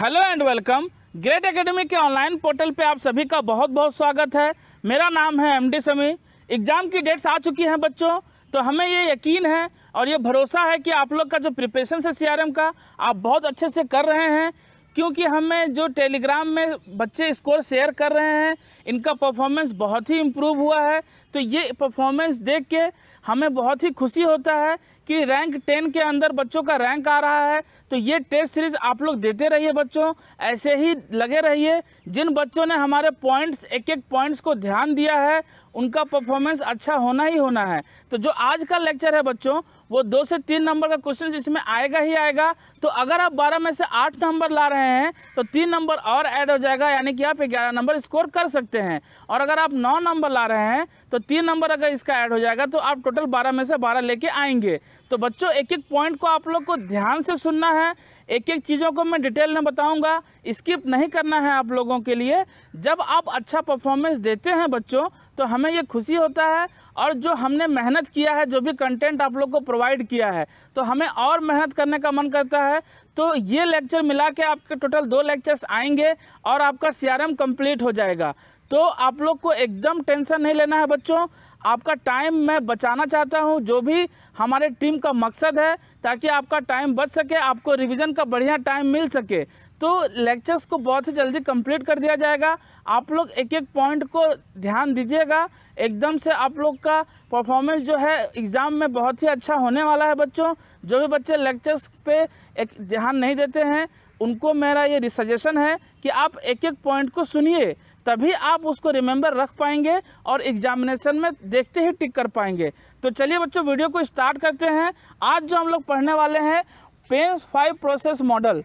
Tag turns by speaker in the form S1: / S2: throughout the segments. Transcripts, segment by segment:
S1: hello and welcome great academy के online portal पे आप सभी का बहुत बहुत स्वागत है मेरा नाम है एमडी समी एग्ज़ाम की डेट्स आ चुकी हैं बच्चों तो हमें ये यकीन है और ये भरोसा है कि आप लोग का जो प्रिपरेशन है सीआरएम का आप बहुत अच्छे से कर रहे हैं क्योंकि हमें जो टेलीग्राम में बच्चे स्कोर शेयर कर रहे हैं इनका परफॉर्मेंस बहुत ही इम्प्रूव हुआ है तो ये परफॉर्मेंस देख के हमें बहुत ही खुशी होता है कि रैंक टेन के अंदर बच्चों का रैंक आ रहा है तो ये टेस्ट सीरीज आप लोग देते रहिए बच्चों ऐसे ही लगे रहिए जिन बच्चों ने हमारे पॉइंट्स एक एक पॉइंट्स को ध्यान दिया है उनका परफॉर्मेंस अच्छा होना ही होना है तो जो आज का लेक्चर है बच्चों वो दो से तीन नंबर का क्वेश्चन इसमें आएगा ही आएगा तो अगर आप बारह में से आठ नंबर ला रहे हैं तो तीन नंबर और ऐड हो जाएगा यानी कि आप ग्यारह नंबर स्कोर कर सकते हैं और अगर आप नौ नंबर ला रहे हैं तो तीन नंबर अगर इसका ऐड हो जाएगा तो आप टोटल बारह में से बारह लेके आएंगे तो बच्चों एक एक पॉइंट को आप लोग को ध्यान से सुनना है एक एक चीज़ों को मैं डिटेल में बताऊंगा स्किप नहीं करना है आप लोगों के लिए जब आप अच्छा परफॉर्मेंस देते हैं बच्चों तो हमें ये खुशी होता है और जो हमने मेहनत किया है जो भी कंटेंट आप लोग को प्रोवाइड किया है तो हमें और मेहनत करने का मन करता है तो ये लेक्चर मिला के आपके टोटल दो लेक्चर्स आएंगे और आपका एम कम्प्लीट हो जाएगा तो आप लोग को एकदम टेंशन नहीं लेना है बच्चों आपका टाइम मैं बचाना चाहता हूं जो भी हमारे टीम का मकसद है ताकि आपका टाइम बच सके आपको रिवीजन का बढ़िया टाइम मिल सके तो लेक्चर्स को बहुत ही जल्दी कंप्लीट कर दिया जाएगा आप लोग एक एक पॉइंट को ध्यान दीजिएगा एकदम से आप लोग का परफॉर्मेंस जो है एग्ज़ाम में बहुत ही अच्छा होने वाला है बच्चों जो भी बच्चे लेक्चर्स पे एक ध्यान नहीं देते हैं उनको मेरा ये सजेशन है कि आप एक एक पॉइंट को सुनिए तभी आप उसको रिमेंबर रख पाएंगे और एग्जामिनेशन में देखते ही टिक कर पाएंगे तो चलिए बच्चों वीडियो को स्टार्ट करते हैं आज जो हम लोग पढ़ने वाले हैं पेंस फाइव प्रोसेस मॉडल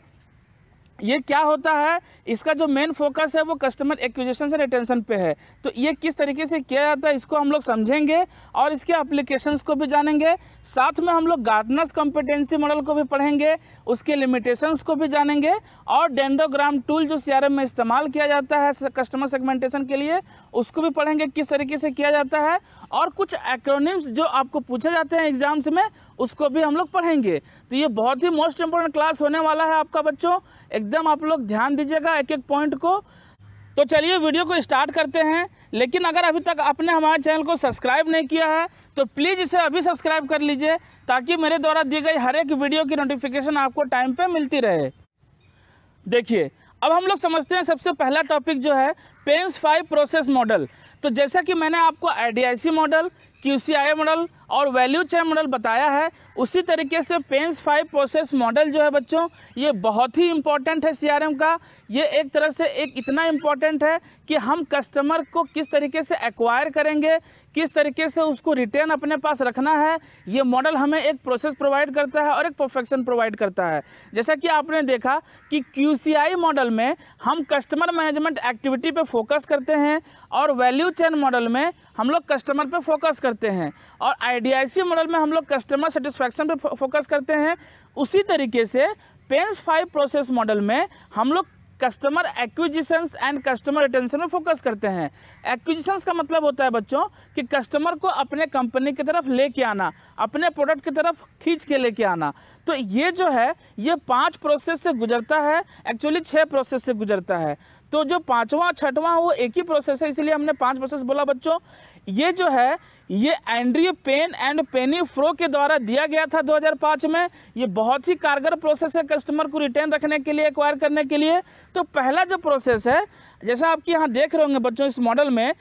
S1: ये क्या होता है इसका जो मेन फोकस है वो कस्टमर एक्विजिशन से रिटेंशन पे है तो ये किस तरीके से किया जाता है इसको हम लोग समझेंगे और इसके अप्लीकेशंस को भी जानेंगे साथ में हम लोग गार्डनर्स कॉम्पिटेंसी मॉडल को भी पढ़ेंगे उसके लिमिटेशंस को भी जानेंगे और डेंडोग्राम टूल जो सी में इस्तेमाल किया जाता है कस्टमर सेगमेंटेशन के लिए उसको भी पढ़ेंगे किस तरीके से किया जाता है और कुछ एक्रोनिम्स जो आपको पूछे जाते हैं एग्जाम्स में उसको भी हम लोग पढ़ेंगे तो ये बहुत ही मोस्ट इम्पोर्टेंट क्लास होने वाला है आपका बच्चों एकदम आप लोग ध्यान दीजिएगा एक एक पॉइंट को तो चलिए वीडियो को स्टार्ट करते हैं लेकिन अगर अभी तक आपने हमारे चैनल को सब्सक्राइब नहीं किया है तो प्लीज़ इसे अभी सब्सक्राइब कर लीजिए ताकि मेरे द्वारा दी गई हर एक वीडियो की नोटिफिकेशन आपको टाइम पे मिलती रहे देखिए अब हम लोग समझते हैं सबसे पहला टॉपिक जो है पेंस फाइव प्रोसेस मॉडल तो जैसा कि मैंने आपको आई मॉडल क्यू मॉडल और वैल्यू चेन मॉडल बताया है उसी तरीके से पेंस फाइव प्रोसेस मॉडल जो है बच्चों ये बहुत ही इम्पॉर्टेंट है सीआरएम का ये एक तरह से एक इतना इम्पॉर्टेंट है कि हम कस्टमर को किस तरीके से एक्वायर करेंगे किस तरीके से उसको रिटर्न अपने पास रखना है ये मॉडल हमें एक प्रोसेस प्रोवाइड करता है और एक परफेक्शन प्रोवाइड करता है जैसा कि आपने देखा कि क्यू मॉडल में हम कस्टमर मैनेजमेंट एक्टिविटी पर फोकस करते हैं और वैल्यू चेन मॉडल में हम लोग कस्टमर पर फोकस करते हैं और आई मॉडल में हम लोग कस्टमर सेटिस्फैक्शन पे फोकस करते हैं उसी तरीके से पेंस फाइव प्रोसेस मॉडल में हम लोग customer acquisitions and customer retention में फोकस करते हैं एक्विजिशंस का मतलब होता है बच्चों कि कस्टमर को अपने कंपनी की तरफ लेके आना अपने प्रोडक्ट की तरफ खींच के लेके आना तो ये जो है ये पांच प्रोसेस से गुजरता है एक्चुअली छः प्रोसेस से गुजरता है तो जो पांचवा छठवां वो एक ही प्रोसेस है इसलिए हमने पांच प्रोसेस बोला बच्चों ये जो है ये एंड्री पेन एंड पेनी फ्रो के द्वारा दिया गया था 2005 में ये बहुत ही कारगर प्रोसेस है कस्टमर को रिटर्न रखने के लिए एक्वायर करने के लिए तो पहला जो प्रोसेस है जैसा आपके यहाँ देख रहे होंगे बच्चों इस मॉडल में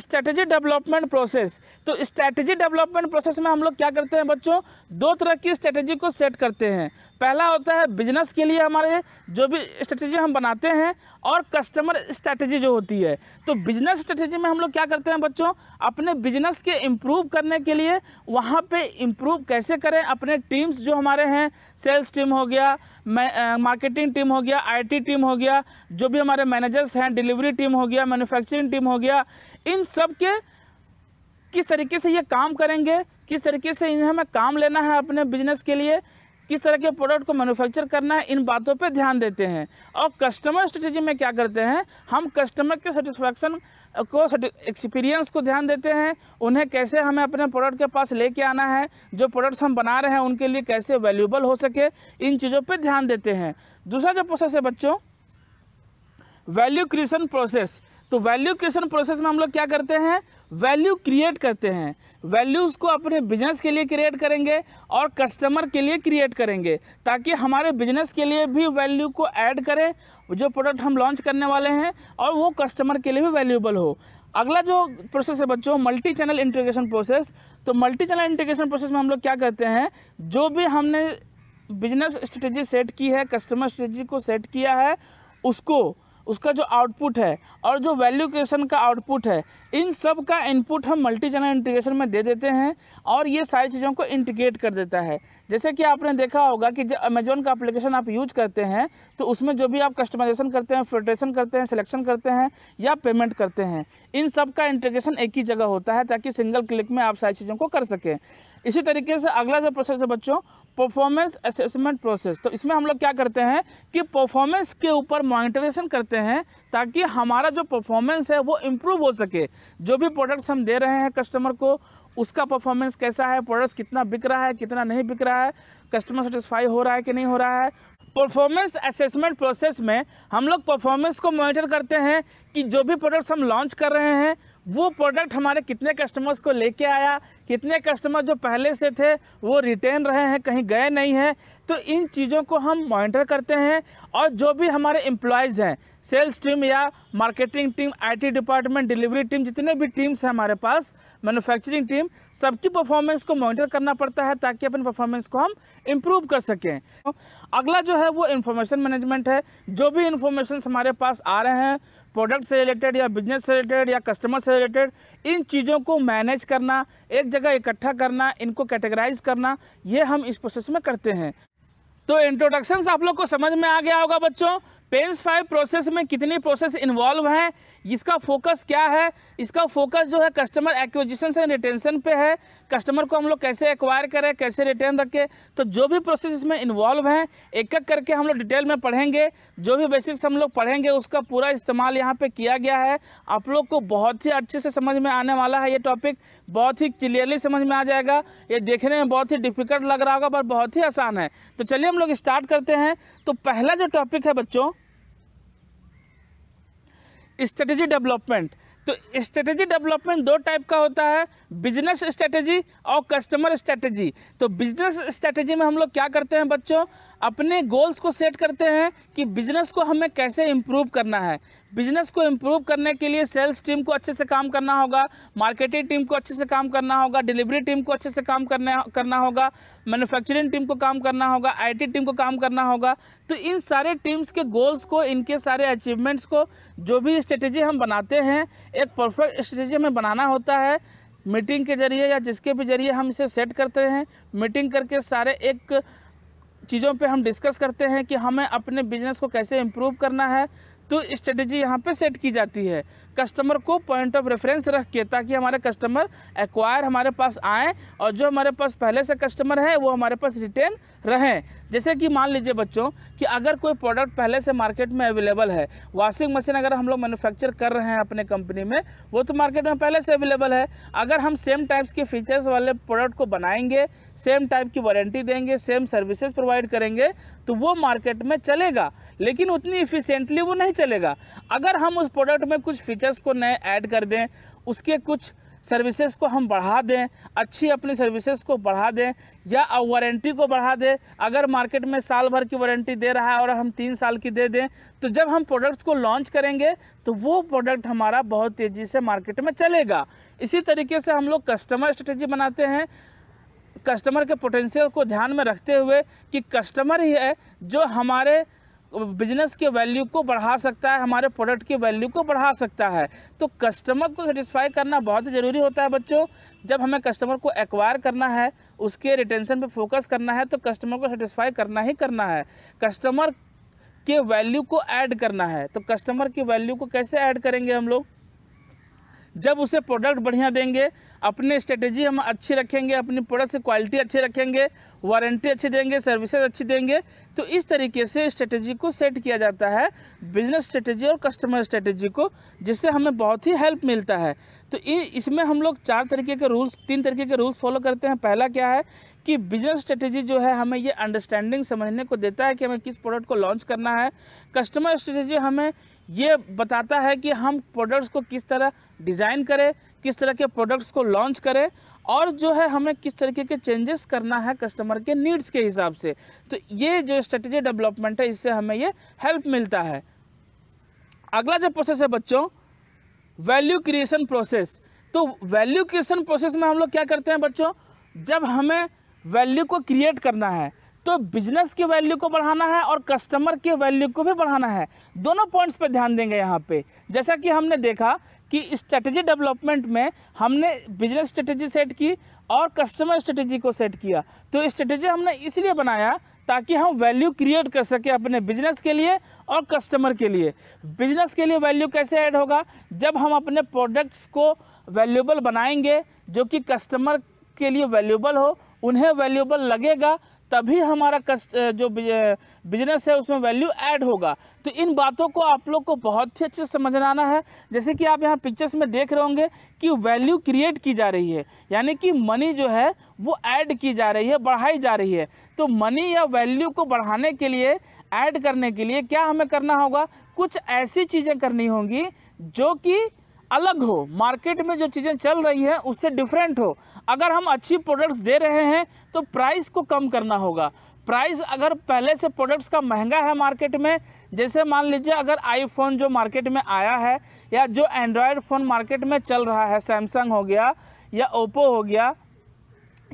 S1: स्ट्रेटेजी डेवलपमेंट प्रोसेस तो स्ट्रेटेजी डेवलपमेंट प्रोसेस में हम लोग क्या करते हैं बच्चों दो तरह की स्ट्रेटेजी को सेट करते हैं पहला होता है बिजनेस के लिए हमारे जो भी स्ट्रेटेजी हम बनाते हैं और कस्टमर स्ट्रेटेजी जो होती है तो बिजनेस स्ट्रेटेजी में हम लोग क्या करते हैं बच्चों अपने बिजनेस के इम्प्रूव करने के लिए वहाँ पर इम्प्रूव कैसे करें अपने टीम्स जो हमारे हैं सेल्स टीम हो गया मार्केटिंग टीम हो गया आई टीम हो गया जो भी हमारे मैनेजर्स हैं डिलीवरी टीम हो गया मैनुफैक्चरिंग टीम हो गया इन सब के किस तरीके से ये काम करेंगे किस तरीके से इन्हें हमें काम लेना है अपने बिजनेस के लिए किस तरह के प्रोडक्ट को मैन्युफैक्चर करना है इन बातों पे ध्यान देते हैं और कस्टमर स्ट्रेटेजी में क्या करते हैं हम कस्टमर के सेटिस्फैक्शन को एक्सपीरियंस को ध्यान देते हैं उन्हें कैसे हमें अपने प्रोडक्ट के पास लेके आना है जो प्रोडक्ट्स हम बना रहे हैं उनके लिए कैसे वैल्यूबल हो सके इन चीज़ों पर ध्यान देते हैं दूसरा जो प्रोसेस है बच्चों वैल्यू क्रिएशन प्रोसेस तो वैल्यू क्रिएशन प्रोसेस में हम लोग क्या करते हैं वैल्यू क्रिएट करते हैं वैल्यूज़ को अपने बिजनेस के लिए क्रिएट करेंगे और कस्टमर के लिए क्रिएट करेंगे ताकि हमारे बिजनेस के लिए भी वैल्यू को ऐड करें जो प्रोडक्ट हम लॉन्च करने वाले हैं और वो कस्टमर के लिए भी वैल्यूबल हो अगला जो प्रोसेस है बच्चों मल्टी चैनल इंटीग्रेशन प्रोसेस तो मल्टी चैनल इंटीग्रेशन प्रोसेस में हम लोग क्या करते हैं जो भी हमने बिजनेस स्ट्रेटजी सेट की है कस्टमर स्ट्रेटजी को सेट किया है उसको उसका जो आउटपुट है और जो वैल्यू क्रिएशन का आउटपुट है इन सब का इनपुट हम मल्टी चैनल इंटीग्रेशन में दे देते हैं और ये सारी चीज़ों को इंटीग्रेट कर देता है जैसे कि आपने देखा होगा कि जब अमेजोन का एप्लीकेशन आप यूज करते हैं तो उसमें जो भी आप कस्टमाइजेशन करते हैं फिल्ट्रेशन करते हैं सिलेक्शन करते हैं या पेमेंट करते हैं इन सब का इंटीग्रेशन एक ही जगह होता है ताकि सिंगल क्लिक में आप सारी चीज़ों को कर सकें इसी तरीके से अगला जो प्रोसेस है बच्चों परफॉर्मेंस असेसमेंट प्रोसेस तो इसमें हम लोग क्या करते हैं कि परफॉर्मेंस के ऊपर मॉनिटरेशन करते हैं ताकि हमारा जो परफॉर्मेंस है वो इम्प्रूव हो सके जो भी प्रोडक्ट्स हम दे रहे हैं कस्टमर को उसका परफॉर्मेंस कैसा है प्रोडक्ट्स कितना बिक रहा है कितना नहीं बिक रहा है कस्टमर सेटिस्फाई हो रहा है कि नहीं हो रहा है परफॉर्मेंस असेसमेंट प्रोसेस में हम लोग परफॉर्मेंस को मॉनिटर करते हैं कि जो भी प्रोडक्ट्स हम लॉन्च कर रहे हैं वो प्रोडक्ट हमारे कितने कस्टमर्स को लेके आया कितने कस्टमर जो पहले से थे वो रिटेन रहे हैं कहीं गए नहीं हैं तो इन चीज़ों को हम मॉनिटर करते हैं और जो भी हमारे एम्प्लॉयज़ हैं सेल्स टीम या marketing team IT department delivery team जितने भी टीम्स हैं हमारे पास मैन्युफैक्चरिंग टीम सबकी परफॉर्मेंस को मॉनिटर करना पड़ता है ताकि अपनी परफॉर्मेंस को हम इम्प्रूव कर सकें अगला जो है वो इन्फॉर्मेशन मैनेजमेंट है जो भी इन्फॉर्मेशन हमारे पास आ रहे हैं प्रोडक्ट से रिलेटेड या बिजनेस से रिलेटेड या कस्टमर से रिलेटेड इन चीज़ों को मैनेज करना एक जगह इकट्ठा करना इनको कैटेगराइज करना ये हम इस प्रोसेस में करते हैं तो इंट्रोडक्शन आप लोग को समझ में आ गया होगा बच्चों पेंस फाइव प्रोसेस में कितनी प्रोसेस इन्वॉल्व हैं इसका फोकस क्या है इसका फोकस जो है कस्टमर एक्विजिशन से रिटेंशन पे है कस्टमर को हम लोग कैसे एक्वायर करें कैसे रिटेन रखें तो जो भी प्रोसेस इसमें इन्वॉल्व हैं एक एक करके हम लोग डिटेल में पढ़ेंगे जो भी बेसिक्स हम लोग पढ़ेंगे उसका पूरा इस्तेमाल यहाँ पे किया गया है आप लोग को बहुत ही अच्छे से समझ में आने वाला है ये टॉपिक बहुत ही क्लियरली समझ में आ जाएगा ये देखने में बहुत ही डिफिकल्ट लग रहा होगा पर बहुत ही आसान है तो चलिए हम लोग स्टार्ट करते हैं तो पहला जो टॉपिक है बच्चों स्ट्रेटेजी डेवलपमेंट तो स्ट्रेटेजी डेवलपमेंट दो टाइप का होता है बिजनेस स्ट्रेटेजी और कस्टमर स्ट्रेटेजी तो बिजनेस स्ट्रेटेजी में हम लोग क्या करते हैं बच्चों अपने गोल्स को सेट करते हैं कि बिजनेस को हमें कैसे इम्प्रूव करना है बिजनेस को इम्प्रूव करने के लिए सेल्स टीम को अच्छे से काम करना होगा मार्केटिंग टीम को अच्छे से काम करना होगा डिलीवरी टीम को अच्छे से काम करने करना होगा मैन्युफैक्चरिंग टीम को काम करना होगा आईटी टीम को काम करना होगा तो इन सारे टीम्स के गोल्स को इनके सारे अचीवमेंट्स को जो भी स्ट्रेटेजी हम बनाते हैं एक परफेक्ट स्ट्रेटेजी हमें बनाना होता है मीटिंग के जरिए या जिसके भी जरिए हम इसे सेट करते हैं मीटिंग करके सारे एक चीज़ों पे हम डिस्कस करते हैं कि हमें अपने बिजनेस को कैसे इम्प्रूव करना है तो स्ट्रेटेजी यहाँ पे सेट की जाती है कस्टमर को पॉइंट ऑफ रेफरेंस रख के ताकि हमारे कस्टमर एक्वायर हमारे पास आएँ और जो हमारे पास पहले से कस्टमर हैं वो हमारे पास रिटेन रहें जैसे कि मान लीजिए बच्चों कि अगर कोई प्रोडक्ट पहले से मार्केट में अवेलेबल है वॉशिंग मशीन अगर हम लोग मैन्युफैक्चर कर रहे हैं अपने कंपनी में वो तो मार्केट में पहले से अवेलेबल है अगर हम सेम टाइप्स के फीचर्स वाले प्रोडक्ट को बनाएंगे सेम टाइप की वारंटी देंगे सेम सर्विसेज प्रोवाइड करेंगे तो वो मार्केट में चलेगा लेकिन उतनी इफ़िशेंटली वो नहीं चलेगा अगर हम उस प्रोडक्ट में कुछ फीचर्स को नए ऐड कर दें उसके कुछ सर्विसेज को हम बढ़ा दें अच्छी अपनी सर्विसेज को बढ़ा दें या वारंटी को बढ़ा दें अगर मार्केट में साल भर की वारंटी दे रहा है और हम तीन साल की दे दें तो जब हम प्रोडक्ट्स को लॉन्च करेंगे तो वो प्रोडक्ट हमारा बहुत तेज़ी से मार्केट में चलेगा इसी तरीके से हम लोग कस्टमर स्ट्रेटजी बनाते हैं कस्टमर के पोटेंशियल को ध्यान में रखते हुए कि कस्टमर ही है जो हमारे बिजनेस के वैल्यू को बढ़ा सकता है हमारे प्रोडक्ट के वैल्यू को बढ़ा सकता है तो कस्टमर को सेटिस्फाई करना बहुत ज़रूरी होता है बच्चों जब हमें कस्टमर को एक्वायर करना है उसके रिटेंशन पे फोकस करना है तो कस्टमर को सेटिस्फाई करना ही करना है कस्टमर के वैल्यू को ऐड करना है तो कस्टमर की वैल्यू को कैसे ऐड करेंगे हम लोग जब उसे प्रोडक्ट बढ़िया देंगे अपनी स्ट्रेटेजी हम अच्छी रखेंगे अपनी प्रोडक्ट से क्वालिटी अच्छी रखेंगे वारंटी अच्छी देंगे सर्विसेज अच्छी देंगे तो इस तरीके से स्ट्रेटेजी को सेट किया जाता है बिजनेस स्ट्रेटेजी और कस्टमर स्ट्रेटेजी को जिससे हमें बहुत ही हेल्प मिलता है तो इसमें हम लोग चार तरीके के रूल्स तीन तरीके के रूल्स फॉलो करते हैं पहला क्या है कि बिजनेस स्ट्रेटेजी जो है हमें ये अंडरस्टैंडिंग समझने को देता है कि हमें किस प्रोडक्ट को लॉन्च करना है कस्टमर स्ट्रेटेजी हमें ये बताता है कि हम प्रोडक्ट्स को किस तरह डिज़ाइन करें किस तरह के प्रोडक्ट्स को लॉन्च करें और जो है हमें किस तरीके के चेंजेस करना है कस्टमर के नीड्स के हिसाब से तो ये जो स्ट्रेटजी डेवलपमेंट है इससे हमें ये हेल्प मिलता है अगला जो प्रोसेस है बच्चों वैल्यू क्रिएशन प्रोसेस तो वैल्यू क्रिएशन प्रोसेस में हम लोग क्या करते हैं बच्चों जब हमें वैल्यू को क्रिएट करना है तो बिजनेस की वैल्यू को बढ़ाना है और कस्टमर की वैल्यू को भी बढ़ाना है दोनों पॉइंट्स पर ध्यान देंगे यहाँ पे जैसा कि हमने देखा कि स्ट्रेटजी डेवलपमेंट में हमने बिजनेस स्ट्रेटजी सेट की और कस्टमर स्ट्रेटजी को सेट किया तो स्ट्रेटजी हमने इसलिए बनाया ताकि हम वैल्यू क्रिएट कर सकें अपने बिजनेस के लिए और कस्टमर के लिए बिजनेस के लिए वैल्यू कैसे ऐड होगा जब हम अपने प्रोडक्ट्स को वैल्यूबल बनाएंगे जो कि कस्टमर के लिए वैल्यूबल हो उन्हें वैल्यूबल लगेगा तभी हमारा कस्ट जो बिजनेस है उसमें वैल्यू ऐड होगा तो इन बातों को आप लोग को बहुत ही अच्छे से समझ आना है जैसे कि आप यहाँ पिक्चर्स में देख रहे होंगे कि वैल्यू क्रिएट की जा रही है यानी कि मनी जो है वो ऐड की जा रही है बढ़ाई जा रही है तो मनी या वैल्यू को बढ़ाने के लिए ऐड करने के लिए क्या हमें करना होगा कुछ ऐसी चीज़ें करनी होंगी जो कि अलग हो मार्केट में जो चीज़ें चल रही हैं उससे डिफरेंट हो अगर हम अच्छी प्रोडक्ट्स दे रहे हैं तो प्राइस को कम करना होगा प्राइस अगर पहले से प्रोडक्ट्स का महंगा है मार्केट में जैसे मान लीजिए अगर आईफोन जो मार्केट में आया है या जो एंड्रॉयड फ़ोन मार्केट में चल रहा है सैमसंग हो गया या ओप्पो हो गया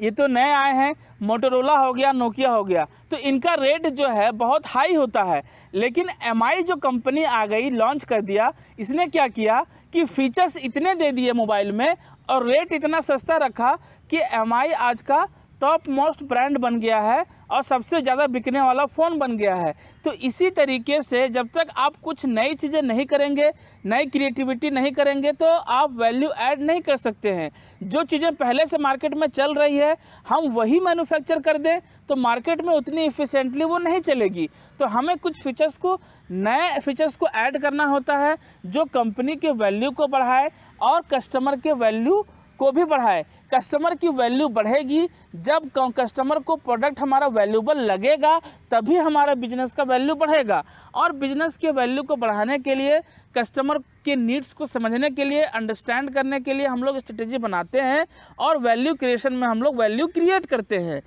S1: ये तो नए आए हैं मोटोरोला हो गया नोकिया हो गया तो इनका रेट जो है बहुत हाई होता है लेकिन एम जो कंपनी आ गई लॉन्च कर दिया इसने क्या किया कि फीचर्स इतने दे दिए मोबाइल में और रेट इतना सस्ता रखा कि एम आज का टॉप मोस्ट ब्रांड बन गया है और सबसे ज़्यादा बिकने वाला फ़ोन बन गया है तो इसी तरीके से जब तक आप कुछ नई चीज़ें नहीं करेंगे नई क्रिएटिविटी नहीं करेंगे तो आप वैल्यू ऐड नहीं कर सकते हैं जो चीज़ें पहले से मार्केट में चल रही है हम वही मैन्युफैक्चर कर दें तो मार्केट में उतनी इफ़िशेंटली वो नहीं चलेगी तो हमें कुछ फीचर्स को नए फीचर्स को ऐड करना होता है जो कंपनी के वैल्यू को बढ़ाए और कस्टमर के वैल्यू को भी बढ़ाए कस्टमर की वैल्यू बढ़ेगी जब कस्टमर को प्रोडक्ट हमारा वैल्यूबल लगेगा तभी हमारा बिजनेस का वैल्यू बढ़ेगा और बिजनेस के वैल्यू को बढ़ाने के लिए कस्टमर के नीड्स को समझने के लिए अंडरस्टैंड करने के लिए हम लोग स्ट्रेटेजी बनाते हैं और वैल्यू क्रिएशन में हम लोग वैल्यू क्रिएट करते हैं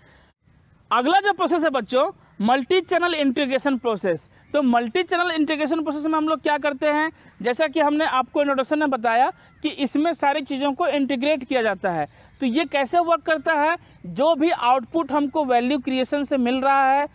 S1: अगला जो प्रोसेस है बच्चों मल्टी चैनल इंटीग्रेशन प्रोसेस तो मल्टी चैनल इंटीग्रेशन प्रोसेस में हम लोग क्या करते हैं जैसा कि हमने आपको इंट्रोडक्शन में बताया कि इसमें सारी चीज़ों को इंटीग्रेट किया जाता है तो ये कैसे वर्क करता है जो भी आउटपुट हमको वैल्यू क्रिएशन से मिल रहा है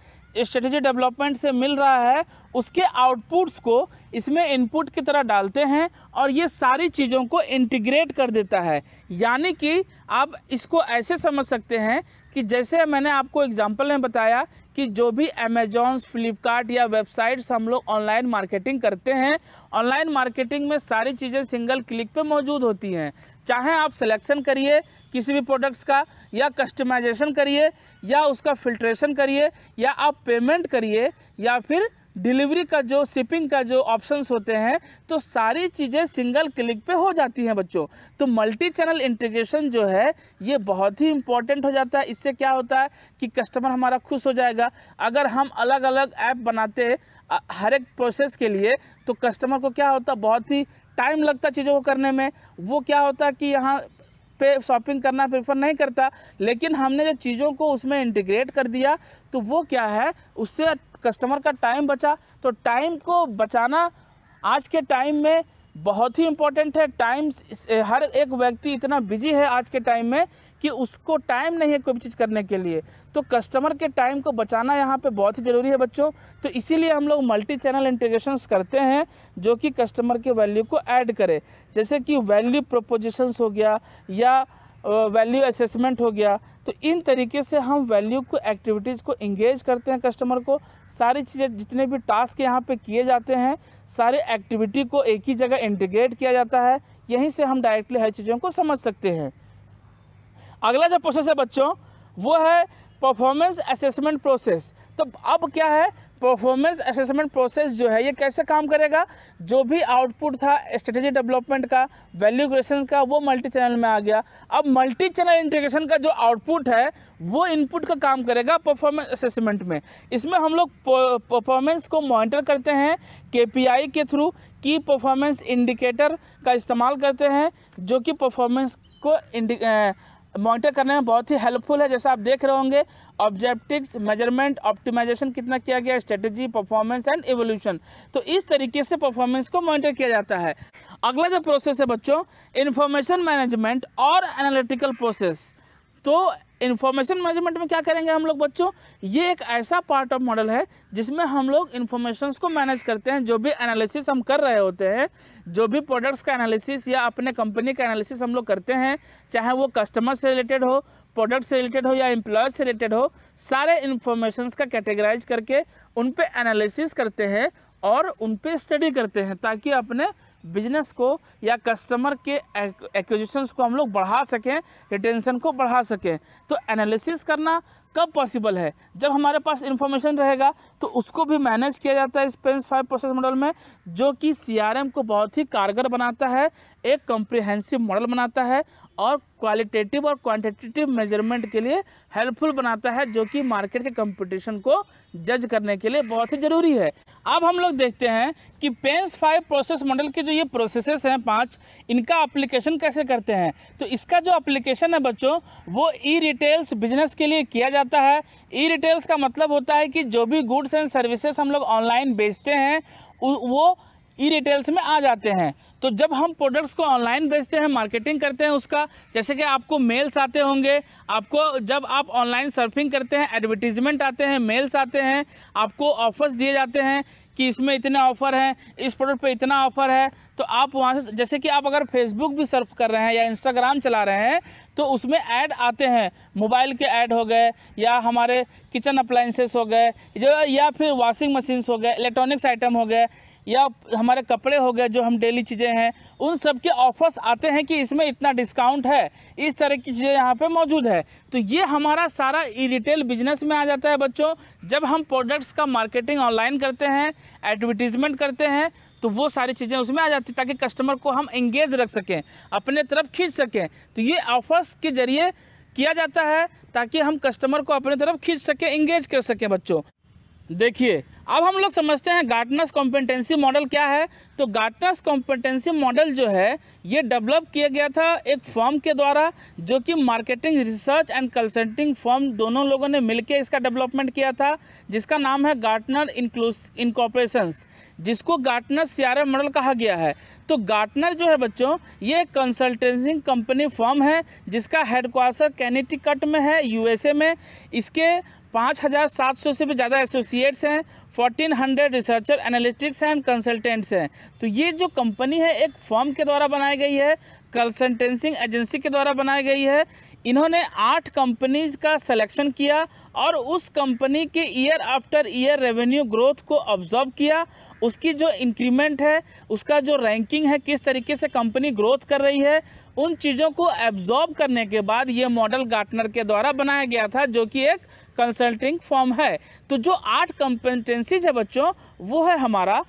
S1: स्ट्रेटेजी डेवलपमेंट से मिल रहा है उसके आउटपुट्स को इसमें इनपुट की तरह डालते हैं और ये सारी चीज़ों को इंटीग्रेट कर देता है यानी कि आप इसको ऐसे समझ सकते हैं कि जैसे मैंने आपको एग्जांपल में बताया कि जो भी अमेजोन फ्लिपकार्ट या वेबसाइट्स हम लोग ऑनलाइन मार्केटिंग करते हैं ऑनलाइन मार्केटिंग में सारी चीज़ें सिंगल क्लिक पे मौजूद होती हैं चाहे आप सिलेक्शन करिए किसी भी प्रोडक्ट्स का या कस्टमाइजेशन करिए या उसका फिल्ट्रेशन करिए या आप पेमेंट करिए या फिर डिलीवरी का जो शिपिंग का जो ऑप्शंस होते हैं तो सारी चीज़ें सिंगल क्लिक पे हो जाती हैं बच्चों तो मल्टी चैनल इंटीग्रेशन जो है ये बहुत ही इंपॉर्टेंट हो जाता है इससे क्या होता है कि कस्टमर हमारा खुश हो जाएगा अगर हम अलग अलग ऐप बनाते हर एक प्रोसेस के लिए तो कस्टमर को क्या होता बहुत ही टाइम लगता चीज़ों को करने में वो क्या होता कि यहाँ पे शॉपिंग करना प्रेफर नहीं करता लेकिन हमने जब चीज़ों को उसमें इंटीग्रेट कर दिया तो वो क्या है उससे कस्टमर का टाइम बचा तो टाइम को बचाना आज के टाइम में बहुत ही इम्पोर्टेंट है टाइम हर एक व्यक्ति इतना बिजी है आज के टाइम में कि उसको टाइम नहीं है कोई भी चीज़ करने के लिए तो कस्टमर के टाइम को बचाना यहाँ पे बहुत ही ज़रूरी है बच्चों तो इसीलिए हम लोग मल्टी चैनल इंटीग्रेशंस करते हैं जो कि कस्टमर के वैल्यू को ऐड करे जैसे कि वैल्यू प्रोपोजिशंस हो गया या वैल्यू असेसमेंट हो गया तो इन तरीके से हम वैल्यू को एक्टिविटीज़ को इंगेज करते हैं कस्टमर को सारी चीज़ें जितने भी टास्क यहाँ पे किए जाते हैं सारे एक्टिविटी को एक ही जगह इंटीग्रेट किया जाता है यहीं से हम डायरेक्टली हर चीज़ों को समझ सकते हैं अगला जो प्रोसेस है बच्चों वो है परफॉर्मेंस असेसमेंट प्रोसेस तो अब क्या है परफॉर्मेंस असेसमेंट प्रोसेस जो है ये कैसे काम करेगा जो भी आउटपुट था स्ट्रेटेजी डेवलपमेंट का वैल्यू क्रिएशन का वो मल्टी चैनल में आ गया अब मल्टी चैनल इंटीग्रेशन का जो आउटपुट है वो इनपुट का काम करेगा परफॉर्मेंस असेसमेंट में इसमें हम लोग परफॉर्मेंस को मॉनिटर करते हैं के के थ्रू की परफॉर्मेंस इंडिकेटर का इस्तेमाल करते हैं जो कि परफॉर्मेंस को मॉनिटर करने में बहुत ही हेल्पफुल है जैसा आप देख रहे होंगे ऑब्जेक्टिव्स मेजरमेंट ऑप्टिमाइजेशन कितना किया गया स्ट्रेटजी परफॉर्मेंस एंड एवोल्यूशन तो इस तरीके से परफॉर्मेंस को मॉनिटर किया जाता है अगला जो प्रोसेस है बच्चों इन्फॉर्मेशन मैनेजमेंट और एनालिटिकल प्रोसेस तो इन्फॉर्मेशन मैनेजमेंट में क्या करेंगे हम लोग बच्चों ये एक ऐसा पार्ट ऑफ मॉडल है जिसमें हम लोग इन्फॉर्मेशन को मैनेज करते हैं जो भी एनालिसिस हम कर रहे होते हैं जो भी प्रोडक्ट्स का एनालिसिस या अपने कंपनी का एनालिसिस हम लोग करते हैं चाहे वो कस्टमर से रिलेटेड हो प्रोडक्ट से रिलेटेड हो या एम्प्लॉय से रिलेटेड हो सारे इन्फॉर्मेशन का कैटेगराइज करके उन पर एनालिसिस करते हैं और उन पर स्टडी करते हैं ताकि अपने बिजनेस को या कस्टमर के एक्विजिशंस को हम लोग बढ़ा सकें रिटेंशन को बढ़ा सकें तो एनालिसिस करना कब पॉसिबल है जब हमारे पास इन्फॉर्मेशन रहेगा तो उसको भी मैनेज किया जाता है इस पेंस फाइव प्रोसेस मॉडल में जो कि सीआरएम को बहुत ही कारगर बनाता है एक कॉम्प्रिहेंसिव मॉडल बनाता है और क्वालिटेटिव और क्वांटिटेटिव मेजरमेंट के लिए हेल्पफुल बनाता है जो कि मार्केट के कंपटीशन को जज करने के लिए बहुत ही ज़रूरी है अब हम लोग देखते हैं कि पेंस फाइव प्रोसेस मॉडल के जो ये प्रोसेसेस हैं पांच इनका एप्लीकेशन कैसे करते हैं तो इसका जो अप्लीकेशन है बच्चों वो ई रिटेल्स बिजनेस के लिए किया जाता है ई रिटेल्स का मतलब होता है कि जो भी गुड्स एंड सर्विसेस हम लोग ऑनलाइन बेचते हैं वो ई रिटेल्स में आ जाते हैं तो जब हम प्रोडक्ट्स को ऑनलाइन बेचते हैं मार्केटिंग करते हैं उसका जैसे कि आपको मेल्स आते होंगे आपको जब आप ऑनलाइन सर्फिंग करते हैं एडवर्टीजमेंट आते हैं मेल्स आते हैं आपको ऑफर्स दिए जाते हैं कि इसमें इतने ऑफ़र हैं इस प्रोडक्ट पे इतना ऑफ़र है तो आप वहाँ से जैसे कि आप अगर फेसबुक भी सर्फ कर रहे हैं या इंस्टाग्राम चला रहे हैं तो उसमें ऐड आते हैं मोबाइल के ऐड हो गए या हमारे किचन अप्लाइंसेस हो गए या फिर वॉशिंग मशीन्स हो गए इलेक्ट्रॉनिक्स आइटम हो गए या हमारे कपड़े हो गए जो हम डेली चीज़ें हैं उन सब के ऑफर्स आते हैं कि इसमें इतना डिस्काउंट है इस तरह की चीज़ें यहाँ पे मौजूद है तो ये हमारा सारा ई रिटेल बिजनेस में आ जाता है बच्चों जब हम प्रोडक्ट्स का मार्केटिंग ऑनलाइन करते हैं एडवर्टीजमेंट करते हैं तो वो सारी चीज़ें उसमें आ जाती ताकि कस्टमर को हम इंगेज रख सकें अपने तरफ खींच सकें तो ये ऑफर्स के ज़रिए किया जाता है ताकि हम कस्टमर को अपने तरफ खींच सकें इंगेज कर सकें बच्चों देखिए अब हम लोग समझते हैं गार्टनर्स कॉम्पिटेंसी मॉडल क्या है तो गार्टनर्स कॉम्पिटेंसी मॉडल जो है ये डेवलप किया गया था एक फॉर्म के द्वारा जो कि marketing research and consulting firm दोनों लोगों ने मिलकर इसका डेवलपमेंट किया था जिसका नाम है गार्टनर इंक्लूस इनकॉपरेशंस जिसको गार्टनर सियारा मॉडल कहा गया है तो गार्टनर जो है बच्चों ये कंसल्टेंसी कंपनी फॉर्म है जिसका हेडक्वार्टर कट में है यूएसए में इसके पाँच हज़ार सात सौ से भी ज़्यादा एसोसिएट्स हैं फोर्टीन हंड्रेड रिसर्चर एनालिटिक्स हैं एंड कंसल्टेंट्स हैं तो ये जो कंपनी है एक फॉर्म के द्वारा बनाई गई है कंसल्टेंसिंग एजेंसी के द्वारा बनाई गई है इन्होंने आठ कंपनीज का सिलेक्शन किया और उस कंपनी के year after year revenue growth को ऑब्जर्व किया उसकी जो इंक्रीमेंट है उसका जो रैंकिंग है किस तरीके से कंपनी ग्रोथ कर रही है उन चीज़ों को एब्जॉर्ब करने के बाद ये मॉडल गार्टनर के द्वारा बनाया गया था जो कि एक कंसल्टिंग फॉर्म है तो जो आठ कंपेटेंसीज है बच्चों वो है हमारा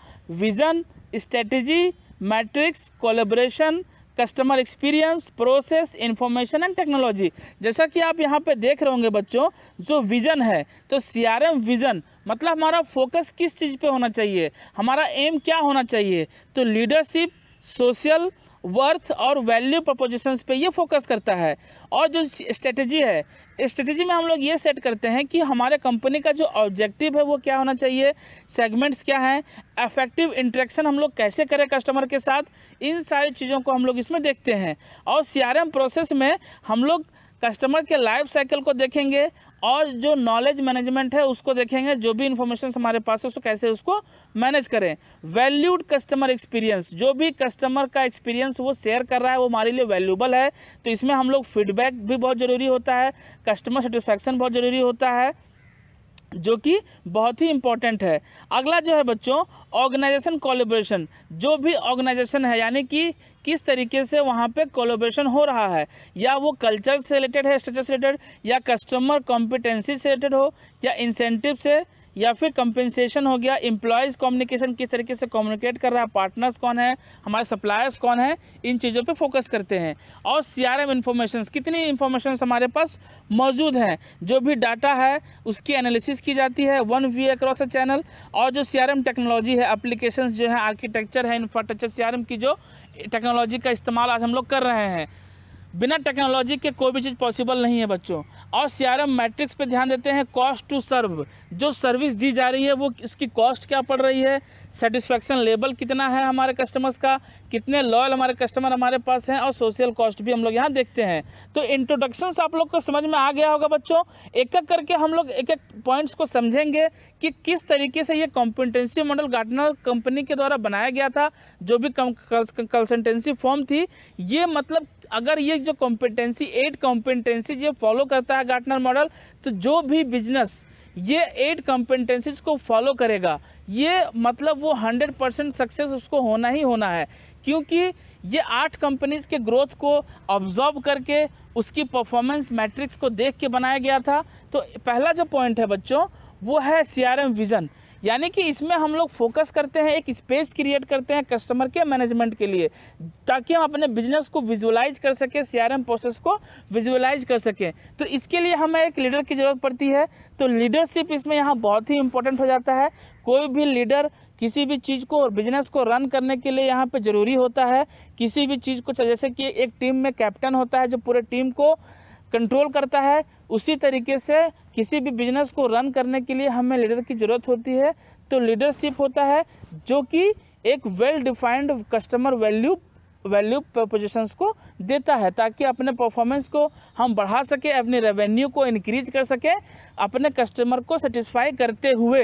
S1: vision strategy metrics collaboration customer experience process information and technology जैसा कि आप यहाँ पे देख रहे होंगे बच्चों जो विज़न है तो सी विज़न मतलब हमारा फोकस किस चीज़ पे होना चाहिए हमारा एम क्या होना चाहिए तो लीडरशिप सोशल वर्थ और वैल्यू प्रपोजिशन पे ये फोकस करता है और जो स्ट्रेटजी है स्ट्रेटजी में हम लोग ये सेट करते हैं कि हमारे कंपनी का जो ऑब्जेक्टिव है वो क्या होना चाहिए सेगमेंट्स क्या हैं अफेक्टिव इंट्रैक्शन हम लोग कैसे करें कस्टमर के साथ इन सारी चीज़ों को हम लोग इसमें देखते हैं और सी प्रोसेस में हम लोग कस्टमर के लाइफ साइकिल को देखेंगे और जो नॉलेज मैनेजमेंट है उसको देखेंगे जो भी इन्फॉर्मेशन हमारे पास है उसको कैसे उसको मैनेज करें वैल्यूड कस्टमर एक्सपीरियंस जो भी कस्टमर का एक्सपीरियंस वो शेयर कर रहा है वो हमारे लिए वैल्यूबल है तो इसमें हम लोग फीडबैक भी बहुत ज़रूरी होता है कस्टमर सेटिस्फैक्शन बहुत ज़रूरी होता है जो कि बहुत ही इम्पॉर्टेंट है अगला जो है बच्चों ऑर्गेनाइजेशन कोलेब्रेशन जो भी ऑर्गेनाइजेशन है यानी कि किस तरीके से वहाँ पे कोलोब्रेशन हो रहा है या वो कल्चर से रिलेटेड है स्ट्रक्चर से रिलेटेड या कस्टमर कॉम्पिटेंसी से रिलेटेड हो या इंसेंटिव से या फिर कंपेंसेशन हो गया इम्प्लॉयज कम्युनिकेशन किस तरीके से कम्युनिकेट कर रहा है पार्टनर्स कौन है हमारे सप्लायर्स कौन है इन चीज़ों पे फोकस करते हैं और सी आर एम इन्फॉर्मेशन कितनी इन्फॉर्मेशन हमारे पास मौजूद हैं जो भी डाटा है उसकी एनालिसिस की जाती है one view across a channel और जो सी आर एम टेक्नोलॉजी है अप्लीकेशन जो है आर्किटेक्चर है इंफ्रास्ट्रक्चर सी आर एम की जो टेक्नोलॉजी का इस्तेमाल आज हम लोग कर रहे हैं बिना टेक्नोलॉजी के कोई भी चीज़ पॉसिबल नहीं है बच्चों और सीआरएम मैट्रिक्स पे ध्यान देते हैं कॉस्ट टू सर्व जो सर्विस दी जा रही है वो इसकी कॉस्ट क्या पड़ रही है सेटिस्फेक्शन लेवल कितना है हमारे कस्टमर्स का कितने लॉयल हमारे कस्टमर हमारे पास हैं और सोशल कॉस्ट भी हम लोग यहाँ देखते हैं तो इंट्रोडक्शन आप लोग को समझ में आ गया होगा बच्चों एक एक करके हम लोग एक एक पॉइंट्स को समझेंगे कि किस तरीके से ये कॉम्पिटेंसी मॉडल गार्डनर कंपनी के द्वारा बनाया गया था जो भी कंसल्टेंसी फॉर्म थी ये मतलब अगर ये जो कॉम्पिटेंसी एट कॉम्पिटेंसी ये फॉलो करता है गार्टनर मॉडल तो जो भी बिजनेस ये एट कॉम्पिटेंसीज को फॉलो करेगा ये मतलब वो हंड्रेड परसेंट सक्सेस उसको होना ही होना है क्योंकि ये आठ कंपनीज के ग्रोथ को ऑब्जॉर्व करके उसकी परफॉर्मेंस मैट्रिक्स को देख के बनाया गया था तो पहला जो पॉइंट है बच्चों वो है सी विज़न यानी कि इसमें हम लोग फोकस करते हैं एक स्पेस क्रिएट करते हैं कस्टमर के मैनेजमेंट के लिए ताकि हम अपने बिजनेस को विजुअलाइज कर सकें सी प्रोसेस को विजुअलाइज कर सकें तो इसके लिए हमें एक लीडर की ज़रूरत पड़ती है तो लीडरशिप इसमें यहाँ बहुत ही इंपॉर्टेंट हो जाता है कोई भी लीडर किसी भी चीज़ को और बिजनेस को रन करने के लिए यहाँ पे ज़रूरी होता है किसी भी चीज़ को जैसे कि एक टीम में कैप्टन होता है जो पूरे टीम को कंट्रोल करता है उसी तरीके से किसी भी बिजनेस को रन करने के लिए हमें लीडर की ज़रूरत होती है तो लीडरशिप होता है जो कि एक well defined customer value value propositions को देता है ताकि अपने परफॉर्मेंस को हम बढ़ा सकें अपने रेवेन्यू को इनक्रीज कर सकें अपने कस्टमर को सेटिस्फाई करते हुए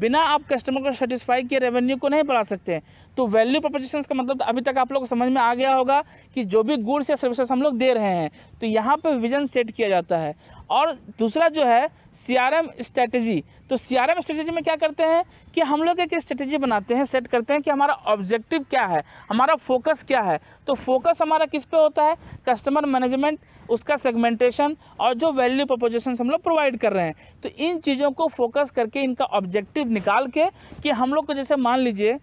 S1: बिना आप कस्टमर को सेटिस्फाई किए रेवेन्यू को नहीं बढ़ा सकते तो वैल्यू प्रपोजिशन का मतलब तो अभी तक आप लोग समझ में आ गया होगा कि जो भी गुड्स या सर्विसेस हम लोग दे रहे हैं तो यहाँ पर विजन सेट किया जाता है और दूसरा जो है सी आर एम स्ट्रेटेजी तो सी आर एम स्ट्रेटेजी में क्या करते हैं कि हम लोग एक स्ट्रेटेजी बनाते हैं सेट करते हैं कि हमारा ऑब्जेक्टिव क्या है हमारा फोकस क्या है तो फोकस हमारा किस पे होता है कस्टमर मैनेजमेंट उसका सेगमेंटेशन और जो वैल्यू प्रपोजिशन हम लोग प्रोवाइड कर रहे हैं तो इन चीज़ों को फोकस करके इनका ऑब्जेक्टिव निकाल के कि हम लोग को जैसे मान लीजिए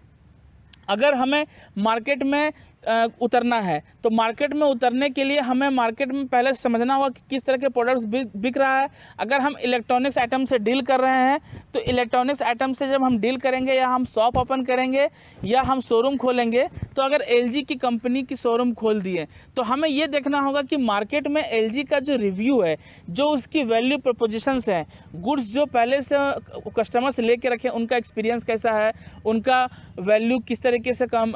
S1: अगर हमें मार्केट में उतरना है तो मार्केट में उतरने के लिए हमें मार्केट में पहले समझना होगा कि किस तरह के प्रोडक्ट्स बिक रहा है अगर हम इलेक्ट्रॉनिक्स आइटम से डील कर रहे हैं तो इलेक्ट्रॉनिक्स आइटम से जब हम डील करेंगे या हम शॉप ओपन करेंगे या हम शोरूम खोलेंगे तो अगर एल की कंपनी की शोरूम खोल दिए तो हमें ये देखना होगा कि मार्केट में एल का जो रिव्यू है जो उसकी वैल्यू प्रपोजिशंस हैं गुड्स जो पहले से कस्टमर्स कर रखें उनका एक्सपीरियंस कैसा है उनका वैल्यू किस तरीके से कम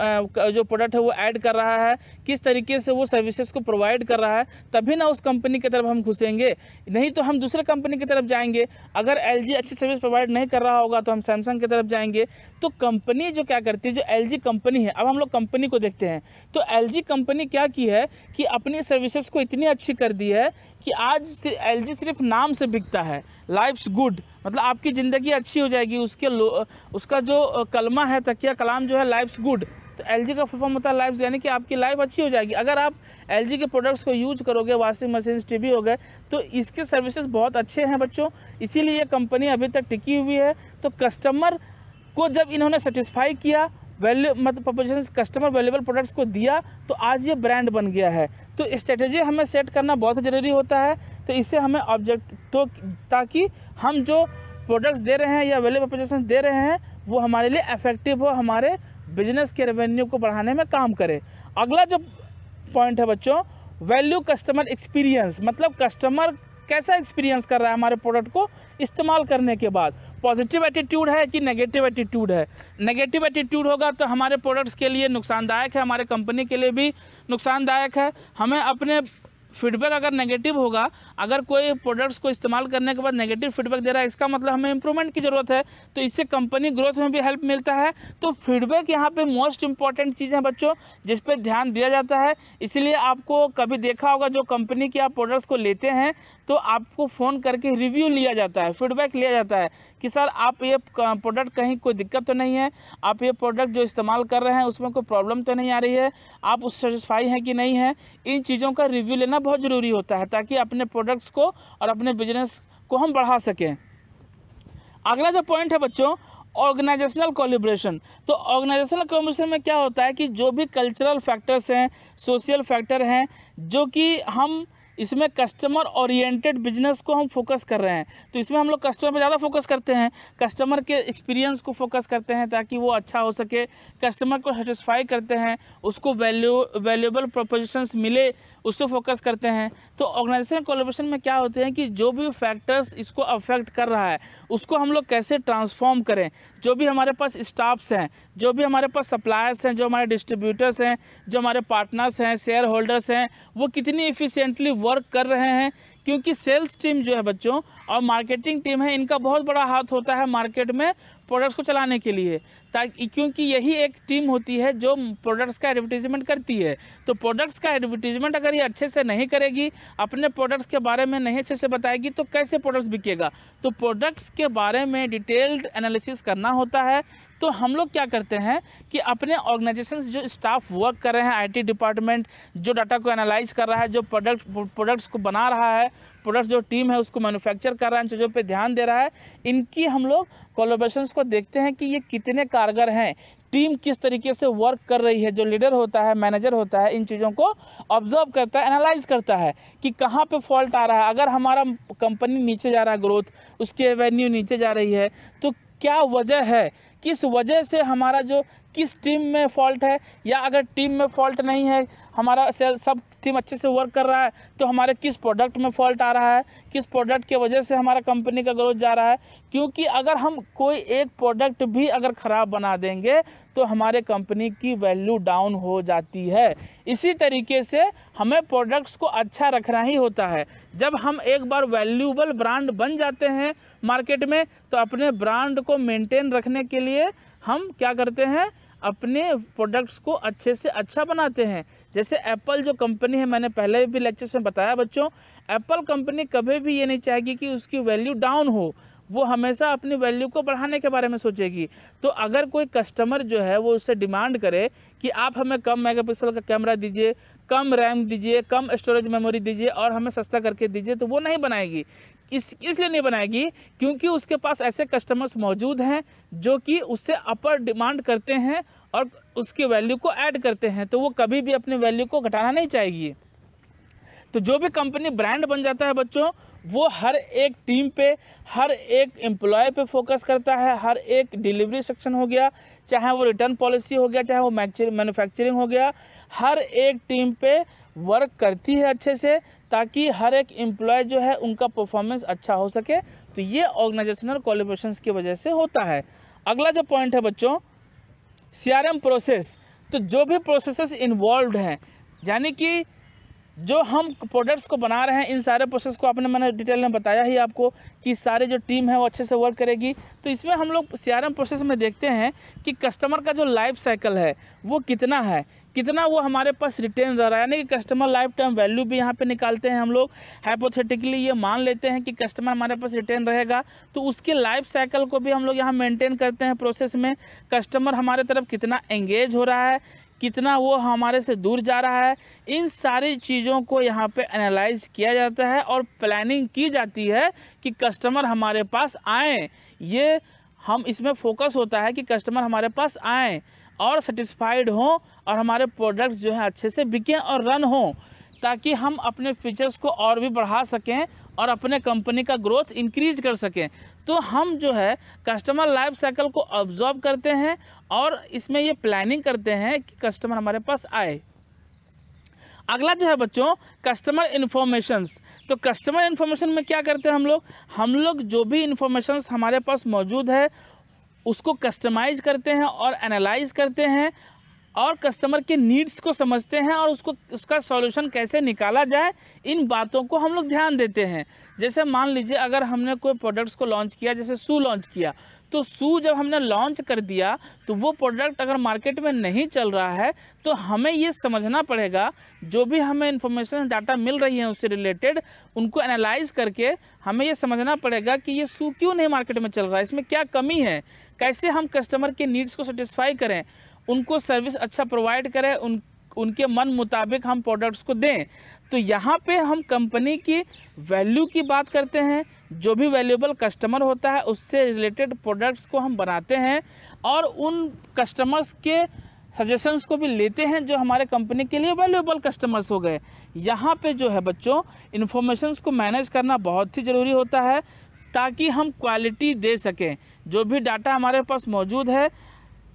S1: जो प्रोडक्ट है वो ऐड कर रहा है किस तरीके से वो सर्विसेज को प्रोवाइड कर रहा है तभी ना उस कंपनी की तरफ हम घुसेंगे नहीं तो हम दूसरे कंपनी की तरफ जाएंगे अगर एल अच्छी सर्विस प्रोवाइड नहीं कर रहा होगा तो हम सैमसंग की तरफ जाएंगे तो कंपनी जो क्या करती है जो एल कंपनी है अब हम लोग कंपनी को देखते हैं तो एल कंपनी क्या की है कि अपनी सर्विसेज को इतनी अच्छी कर दी है कि आज एल सिर्फ नाम से बिकता है लाइफ्स गुड मतलब आपकी ज़िंदगी अच्छी हो जाएगी उसके उसका जो कलमा है तकिया कलाम जो है लाइफ्स गुड तो एल का फुल फॉर्म होता है लाइफ यानी कि आपकी लाइफ अच्छी हो जाएगी अगर आप एल के प्रोडक्ट्स को यूज करोगे वॉशिंग मशीन टी हो गए तो इसके सर्विसेज बहुत अच्छे हैं बच्चों इसीलिए ये कंपनी अभी तक टिकी हुई है तो कस्टमर को जब इन्होंने सेटिस्फाई किया वैल्यू मतलब प्रपोजिशन कस्टमर वैल्यूबल प्रोडक्ट्स को दिया तो आज ये ब्रांड बन गया है तो स्ट्रेटजी हमें सेट करना बहुत ज़रूरी होता है तो इससे हमें ऑब्जेक्ट तो ताकि हम जो प्रोडक्ट्स दे रहे हैं या वैल्यू प्रपोजिशन दे रहे हैं वो हमारे लिए इफेक्टिव हो हमारे बिजनेस के रेवेन्यू को बढ़ाने में काम करे अगला जो पॉइंट है बच्चों वैल्यू कस्टमर एक्सपीरियंस मतलब कस्टमर कैसा एक्सपीरियंस कर रहा है हमारे प्रोडक्ट को इस्तेमाल करने के बाद पॉजिटिव एटीट्यूड है कि नेगेटिव एटीट्यूड है नेगेटिव एटीट्यूड होगा तो हमारे प्रोडक्ट्स के लिए नुकसानदायक है हमारे कंपनी के लिए भी नुकसानदायक है हमें अपने फीडबैक अगर नेगेटिव होगा अगर कोई प्रोडक्ट्स को इस्तेमाल करने के बाद नेगेटिव फीडबैक दे रहा है इसका मतलब हमें इंप्रूवमेंट की ज़रूरत है तो इससे कंपनी ग्रोथ में भी हेल्प मिलता है तो फीडबैक यहाँ पे मोस्ट इंपॉर्टेंट चीज़ है बच्चों जिस पर ध्यान दिया जाता है इसलिए आपको कभी देखा होगा जो कंपनी के आप प्रोडक्ट्स को लेते हैं तो आपको फ़ोन करके रिव्यू लिया जाता है फीडबैक लिया जाता है कि सर आप ये प्रोडक्ट कहीं कोई दिक्कत तो नहीं है आप ये प्रोडक्ट जो इस्तेमाल कर रहे हैं उसमें कोई प्रॉब्लम तो नहीं आ रही है आप उस सेटिस्फाई हैं कि नहीं है इन चीज़ों का रिव्यू लेना बहुत ज़रूरी होता है ताकि अपने प्रोडक्ट्स को और अपने बिजनेस को हम बढ़ा सकें अगला जो पॉइंट है बच्चों ऑर्गेनाइजेशनल कोलिब्रेशन तो ऑर्गेनाइजेशनल कोलिब्रेशन में क्या होता है कि जो भी कल्चरल फैक्टर्स हैं सोशल फैक्टर हैं जो कि हम इसमें कस्टमर ओरिएंटेड बिजनेस को हम फोकस कर रहे हैं तो इसमें हम लोग कस्टमर पर ज़्यादा फोकस करते हैं कस्टमर के एक्सपीरियंस को फोकस करते हैं ताकि वो अच्छा हो सके कस्टमर को सेटिस्फाई करते हैं उसको वैल्यू वैल्यूबल प्रपोजिशंस मिले उस पर फोकस करते हैं तो ऑर्गेनाइजेशन कोलेब्रेशन में क्या होते हैं कि जो भी फैक्टर्स इसको अफेक्ट कर रहा है उसको हम लोग कैसे ट्रांसफॉर्म करें जो भी हमारे पास स्टाफ्स हैं जो भी हमारे पास सप्लायर्स हैं जो हमारे डिस्ट्रीब्यूटर्स हैं जो हमारे पार्टनर्स हैं शेयर होल्डर्स हैं वो कितनी इफ़िशेंटली वर्क कर रहे हैं क्योंकि सेल्स टीम जो है बच्चों और मार्केटिंग टीम है इनका बहुत बड़ा हाथ होता है मार्केट में प्रोडक्ट्स को चलाने के लिए ताकि क्योंकि यही एक टीम होती है जो प्रोडक्ट्स का एडवर्टीजमेंट करती है तो प्रोडक्ट्स का एडवर्टीजमेंट अगर ये अच्छे से नहीं करेगी अपने प्रोडक्ट्स के बारे में नहीं अच्छे से बताएगी तो कैसे प्रोडक्ट्स बिकेगा तो प्रोडक्ट्स के बारे में डिटेल्ड एनालिसिस करना होता है तो हम लोग क्या करते हैं कि अपने ऑर्गेनाइजेशन जो स्टाफ वर्क कर रहे हैं आईटी डिपार्टमेंट जो डाटा को एनालाइज कर रहा है जो प्रोडक्ट प्रोडक्ट्स को बना रहा है प्रोडक्ट जो टीम है उसको मैन्युफैक्चर कर रहा है इन चीज़ों पर ध्यान दे रहा है इनकी हम लोग कोलोबेशन को देखते हैं कि ये कितने कारगर हैं टीम किस तरीके से वर्क कर रही है जो लीडर होता है मैनेजर होता है इन चीज़ों को ऑब्जर्व करता है एनालाइज करता है कि कहाँ पे फॉल्ट आ रहा है अगर हमारा कंपनी नीचे जा रहा है ग्रोथ उसकी रेवेन्यू नीचे जा रही है तो क्या वजह है किस वजह से हमारा जो किस टीम में फॉल्ट है या अगर टीम में फॉल्ट नहीं है हमारा सब टीम अच्छे से वर्क कर रहा है तो हमारे किस प्रोडक्ट में फॉल्ट आ रहा है किस प्रोडक्ट के वजह से हमारा कंपनी का ग्रोथ जा रहा है क्योंकि अगर हम कोई एक प्रोडक्ट भी अगर ख़राब बना देंगे तो हमारे कंपनी की वैल्यू डाउन हो जाती है इसी तरीके से हमें प्रोडक्ट्स को अच्छा रखना ही होता है जब हम एक बार वैल्यूबल ब्रांड बन जाते हैं मार्केट में तो अपने ब्रांड को मेनटेन रखने के लिए हम क्या करते हैं अपने प्रोडक्ट्स को अच्छे से अच्छा बनाते हैं जैसे एप्पल जो कंपनी है मैंने पहले भी लेक्चर्स में बताया बच्चों एप्पल कंपनी कभी भी ये नहीं चाहेगी कि उसकी वैल्यू डाउन हो वो हमेशा अपनी वैल्यू को बढ़ाने के बारे में सोचेगी तो अगर कोई कस्टमर जो है वो उससे डिमांड करे कि आप हमें कम मेगापिक्सल का कैमरा दीजिए कम रैम दीजिए कम स्टोरेज मेमोरी दीजिए और हमें सस्ता करके दीजिए तो वो नहीं बनाएगी इस इसलिए नहीं बनाएगी क्योंकि उसके पास ऐसे कस्टमर्स मौजूद हैं जो कि उससे अपर डिमांड करते हैं और उसकी वैल्यू को ऐड करते हैं तो वो कभी भी अपने वैल्यू को घटाना नहीं चाहिए तो जो भी कंपनी ब्रांड बन जाता है बच्चों वो हर एक टीम पे हर एक एम्प्लॉय पे फोकस करता है हर एक डिलीवरी सेक्शन हो गया चाहे वो रिटर्न पॉलिसी हो गया चाहे वो मैनुफैक्चरिंग हो गया हर एक टीम पे वर्क करती है अच्छे से ताकि हर एक एम्प्लॉय जो है उनका परफॉर्मेंस अच्छा हो सके तो ये ऑर्गेनाइजेशनल क्वालिफिकेशन की वजह से होता है अगला जो पॉइंट है बच्चों सी प्रोसेस तो जो भी प्रोसेस इन्वॉल्व हैं यानी कि जो हम प्रोडक्ट्स को बना रहे हैं इन सारे प्रोसेस को आपने मैंने डिटेल में बताया ही आपको कि सारे जो टीम है वो अच्छे से वर्क करेगी तो इसमें हम लोग सी प्रोसेस में देखते हैं कि कस्टमर का जो लाइफ साइकिल है वो कितना है कितना वो हमारे पास रिटर्न रह रहा है यानी कि कस्टमर लाइफ टाइम वैल्यू भी यहाँ पे निकालते हैं हम लोग हाइपोथेटिकली ये मान लेते हैं कि कस्टमर हमारे पास रिटर्न रहेगा तो उसके लाइफ साइकिल को भी हम लोग यहाँ मेंटेन करते हैं प्रोसेस में कस्टमर हमारे तरफ कितना एंगेज हो रहा है कितना वो हमारे से दूर जा रहा है इन सारी चीज़ों को यहाँ पे एनालाइज किया जाता है और प्लानिंग की जाती है कि कस्टमर हमारे पास आए ये हम इसमें फोकस होता है कि कस्टमर हमारे पास आएँ और सेटिस्फाइड हों और हमारे प्रोडक्ट्स जो है अच्छे से बिकें और रन हों ताकि हम अपने फीचर्स को और भी बढ़ा सकें और अपने कंपनी का ग्रोथ इंक्रीज कर सकें तो हम जो है कस्टमर लाइफ साइकिल को ऑब्जॉर्व करते हैं और इसमें ये प्लानिंग करते हैं कि कस्टमर हमारे पास आए अगला जो है बच्चों कस्टमर इन्फॉर्मेशंस तो कस्टमर इन्फॉर्मेशन में क्या करते हैं हम लोग हम लोग जो भी इन्फॉर्मेशंस हमारे पास मौजूद है उसको कस्टमाइज करते हैं और एनालाइज करते हैं और कस्टमर के नीड्स को समझते हैं और उसको उसका सॉल्यूशन कैसे निकाला जाए इन बातों को हम लोग ध्यान देते हैं जैसे मान लीजिए अगर हमने कोई प्रोडक्ट्स को लॉन्च किया जैसे शू लॉन्च किया तो शू जब हमने लॉन्च कर दिया तो वो प्रोडक्ट अगर मार्केट में नहीं चल रहा है तो हमें ये समझना पड़ेगा जो भी हमें इन्फॉर्मेशन डाटा मिल रही है उससे रिलेटेड उनको एनालाइज करके हमें ये समझना पड़ेगा कि ये शू क्यों नहीं मार्केट में चल रहा है इसमें क्या कमी है कैसे हम कस्टमर के नीड्स को सेटिस्फाई करें उनको सर्विस अच्छा प्रोवाइड करें उन उनके मन मुताबिक हम प्रोडक्ट्स को दें तो यहाँ पे हम कंपनी की वैल्यू की बात करते हैं जो भी वैल्यूबल कस्टमर होता है उससे रिलेटेड प्रोडक्ट्स को हम बनाते हैं और उन कस्टमर्स के सजेशंस को भी लेते हैं जो हमारे कंपनी के लिए वैल्यूएबल कस्टमर्स हो गए यहाँ पे जो है बच्चों इन्फॉर्मेशंस को मैनेज करना बहुत ही ज़रूरी होता है ताकि हम क्वालिटी दे सकें जो भी डाटा हमारे पास मौजूद है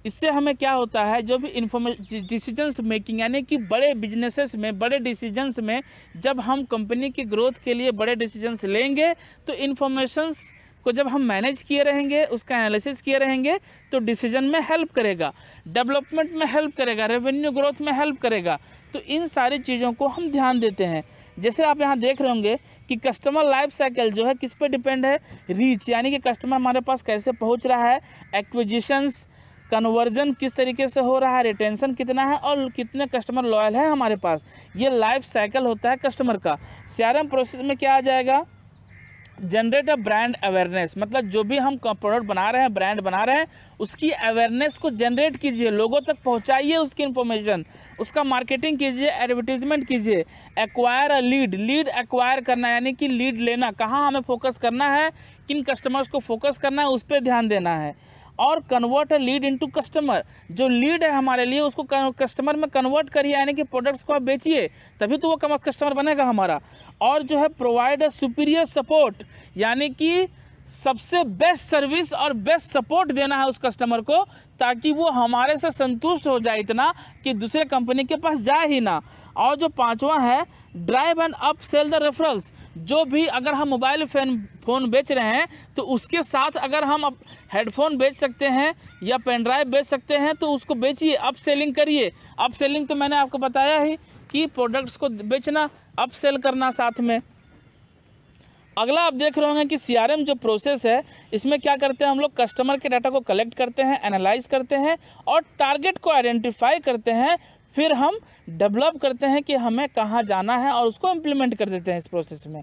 S1: इससे हमें क्या होता है जो भी इन्फॉर्मे डिसीजंस मेकिंग यानी कि बड़े बिजनेसेस में बड़े डिसीजंस में जब हम कंपनी की ग्रोथ के लिए बड़े डिसीजंस लेंगे तो इन्फॉर्मेशंस को जब हम मैनेज किए रहेंगे उसका एनालिसिस किए रहेंगे तो डिसीजन में हेल्प करेगा डेवलपमेंट में हेल्प करेगा रेवेन्यू ग्रोथ में हेल्प करेगा तो इन सारी चीज़ों को हम ध्यान देते हैं जैसे आप यहाँ देख रहे होंगे कि कस्टमर लाइफ साइकिल जो है किस पर डिपेंड है रीच यानी कि कस्टमर हमारे पास कैसे पहुँच रहा है एक्विजिशंस कन्वर्जन किस तरीके से हो रहा है रिटेंशन कितना है और कितने कस्टमर लॉयल है हमारे पास ये लाइफ साइकिल होता है कस्टमर का सीआरएम प्रोसेस में क्या आ जाएगा जनरेट अ ब्रांड अवेयरनेस मतलब जो भी हम प्रोडक्ट बना रहे हैं ब्रांड बना रहे हैं उसकी अवेयरनेस को जनरेट कीजिए लोगों तक पहुंचाइए उसकी इन्फॉर्मेशन उसका मार्केटिंग कीजिए एडवर्टीजमेंट कीजिए acquire a lead lead acquire करना यानी कि लीड लेना कहाँ हमें फोकस करना है किन कस्टमर्स को फोकस करना है उस पर ध्यान देना है और कन्वर्ट लीड इनटू कस्टमर जो लीड है हमारे लिए उसको कस्टमर में कन्वर्ट करिए यानी कि प्रोडक्ट्स को आप बेचिए तभी तो वो कस्टमर बनेगा हमारा और जो है प्रोवाइड अ सुपीरियर सपोर्ट यानी कि सबसे बेस्ट सर्विस और बेस्ट सपोर्ट देना है उस कस्टमर को ताकि वो हमारे से संतुष्ट हो जाए इतना कि दूसरे कंपनी के पास जाए ही ना और जो पाँचवा है drive and up sell the referrals जो भी अगर हम मोबाइल फैन फ़ोन बेच रहे हैं तो उसके साथ अगर हम हेडफोन बेच सकते हैं या पेन ड्राइव बेच सकते हैं तो उसको बेचिए अप सेलिंग करिए अप सेलिंग तो मैंने आपको बताया ही कि प्रोडक्ट्स को बेचना अप सेल करना साथ में अगला आप देख रहे होंगे कि सी जो प्रोसेस है इसमें क्या करते हैं हम लोग कस्टमर के डाटा को कलेक्ट करते हैं एनालाइज करते हैं और टारगेट को आइडेंटिफाई करते हैं फिर हम डेवलप करते हैं कि हमें कहाँ जाना है और उसको इम्प्लीमेंट कर देते हैं इस प्रोसेस में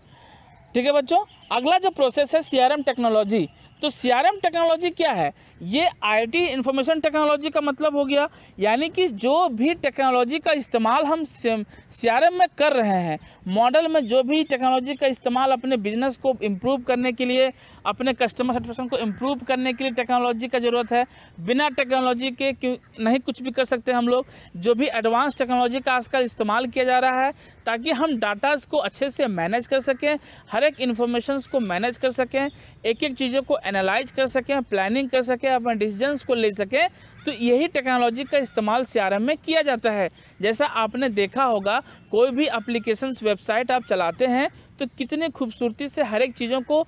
S1: ठीक है बच्चों अगला जो प्रोसेस है सीआरएम टेक्नोलॉजी तो सीआरएम टेक्नोलॉजी क्या है ये आईटी इंफॉर्मेशन टेक्नोलॉजी का मतलब हो गया यानी कि जो भी टेक्नोलॉजी का इस्तेमाल हम सीआरएम में कर रहे हैं मॉडल में जो भी टेक्नोलॉजी का इस्तेमाल अपने बिजनेस को इम्प्रूव करने के लिए अपने कस्टमर सेटिस्फेक्शन को इम्प्रूव करने के लिए टेक्नोलॉजी का ज़रूरत है बिना टेक्नोलॉजी के क्यों नहीं कुछ भी कर सकते हम लोग जो भी एडवांस टेक्नोलॉजी का आजकल इस्तेमाल किया जा रहा है ताकि हम डाटाज को अच्छे से मैनेज कर सकें हर एक इन्फॉर्मेशन इमोशंस को मैनेज कर सकें एक एक चीज़ों को एनालाइज कर सकें प्लानिंग कर सकें अपने डिसीजंस को ले सकें तो यही टेक्नोलॉजी का इस्तेमाल सी में किया जाता है जैसा आपने देखा होगा कोई भी अप्लीकेशंस वेबसाइट आप चलाते हैं तो कितने खूबसूरती से हर एक चीज़ों को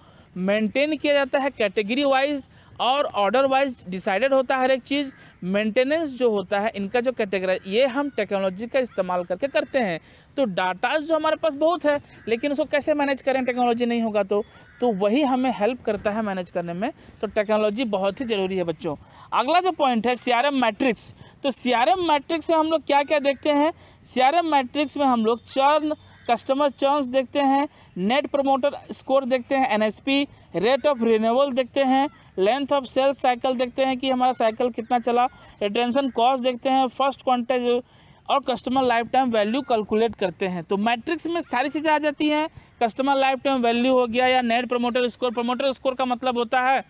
S1: मेंटेन किया जाता है कैटेगरी वाइज और ऑर्डर वाइज डिसाइडेड होता है हर एक चीज़ मेंटेनेंस जो होता है इनका जो कैटेगरी ये हम टेक्नोलॉजी का इस्तेमाल करके करते हैं तो डाटाज जो हमारे पास बहुत है लेकिन उसको कैसे मैनेज करें टेक्नोलॉजी नहीं होगा तो तो वही हमें हेल्प करता है मैनेज करने में तो टेक्नोलॉजी बहुत ही ज़रूरी है बच्चों अगला जो पॉइंट है सी आर एम मैट्रिक्स तो सी आर एम मैट्रिक्स में हम लोग क्या क्या देखते हैं सी आर एम मैट्रिक्स में हम लोग चर्न कस्टमर चर्न्स देखते हैं नेट प्रमोटर स्कोर देखते हैं एनएसपी रेट ऑफ रिन्यूअल देखते हैं लेंथ ऑफ सेल्स साइकिल देखते हैं कि हमारा साइकिल कितना चला रिटेंशन कॉस्ट देखते हैं फर्स्ट कॉन्टेक्ट और customer life time value calculate करते हैं तो मैट्रिक्स में सारी चीज़ें आ जाती हैं कस्टमर लाइफ टाइम वैल्यू हो गया या net promoter score promoter score का मतलब होता है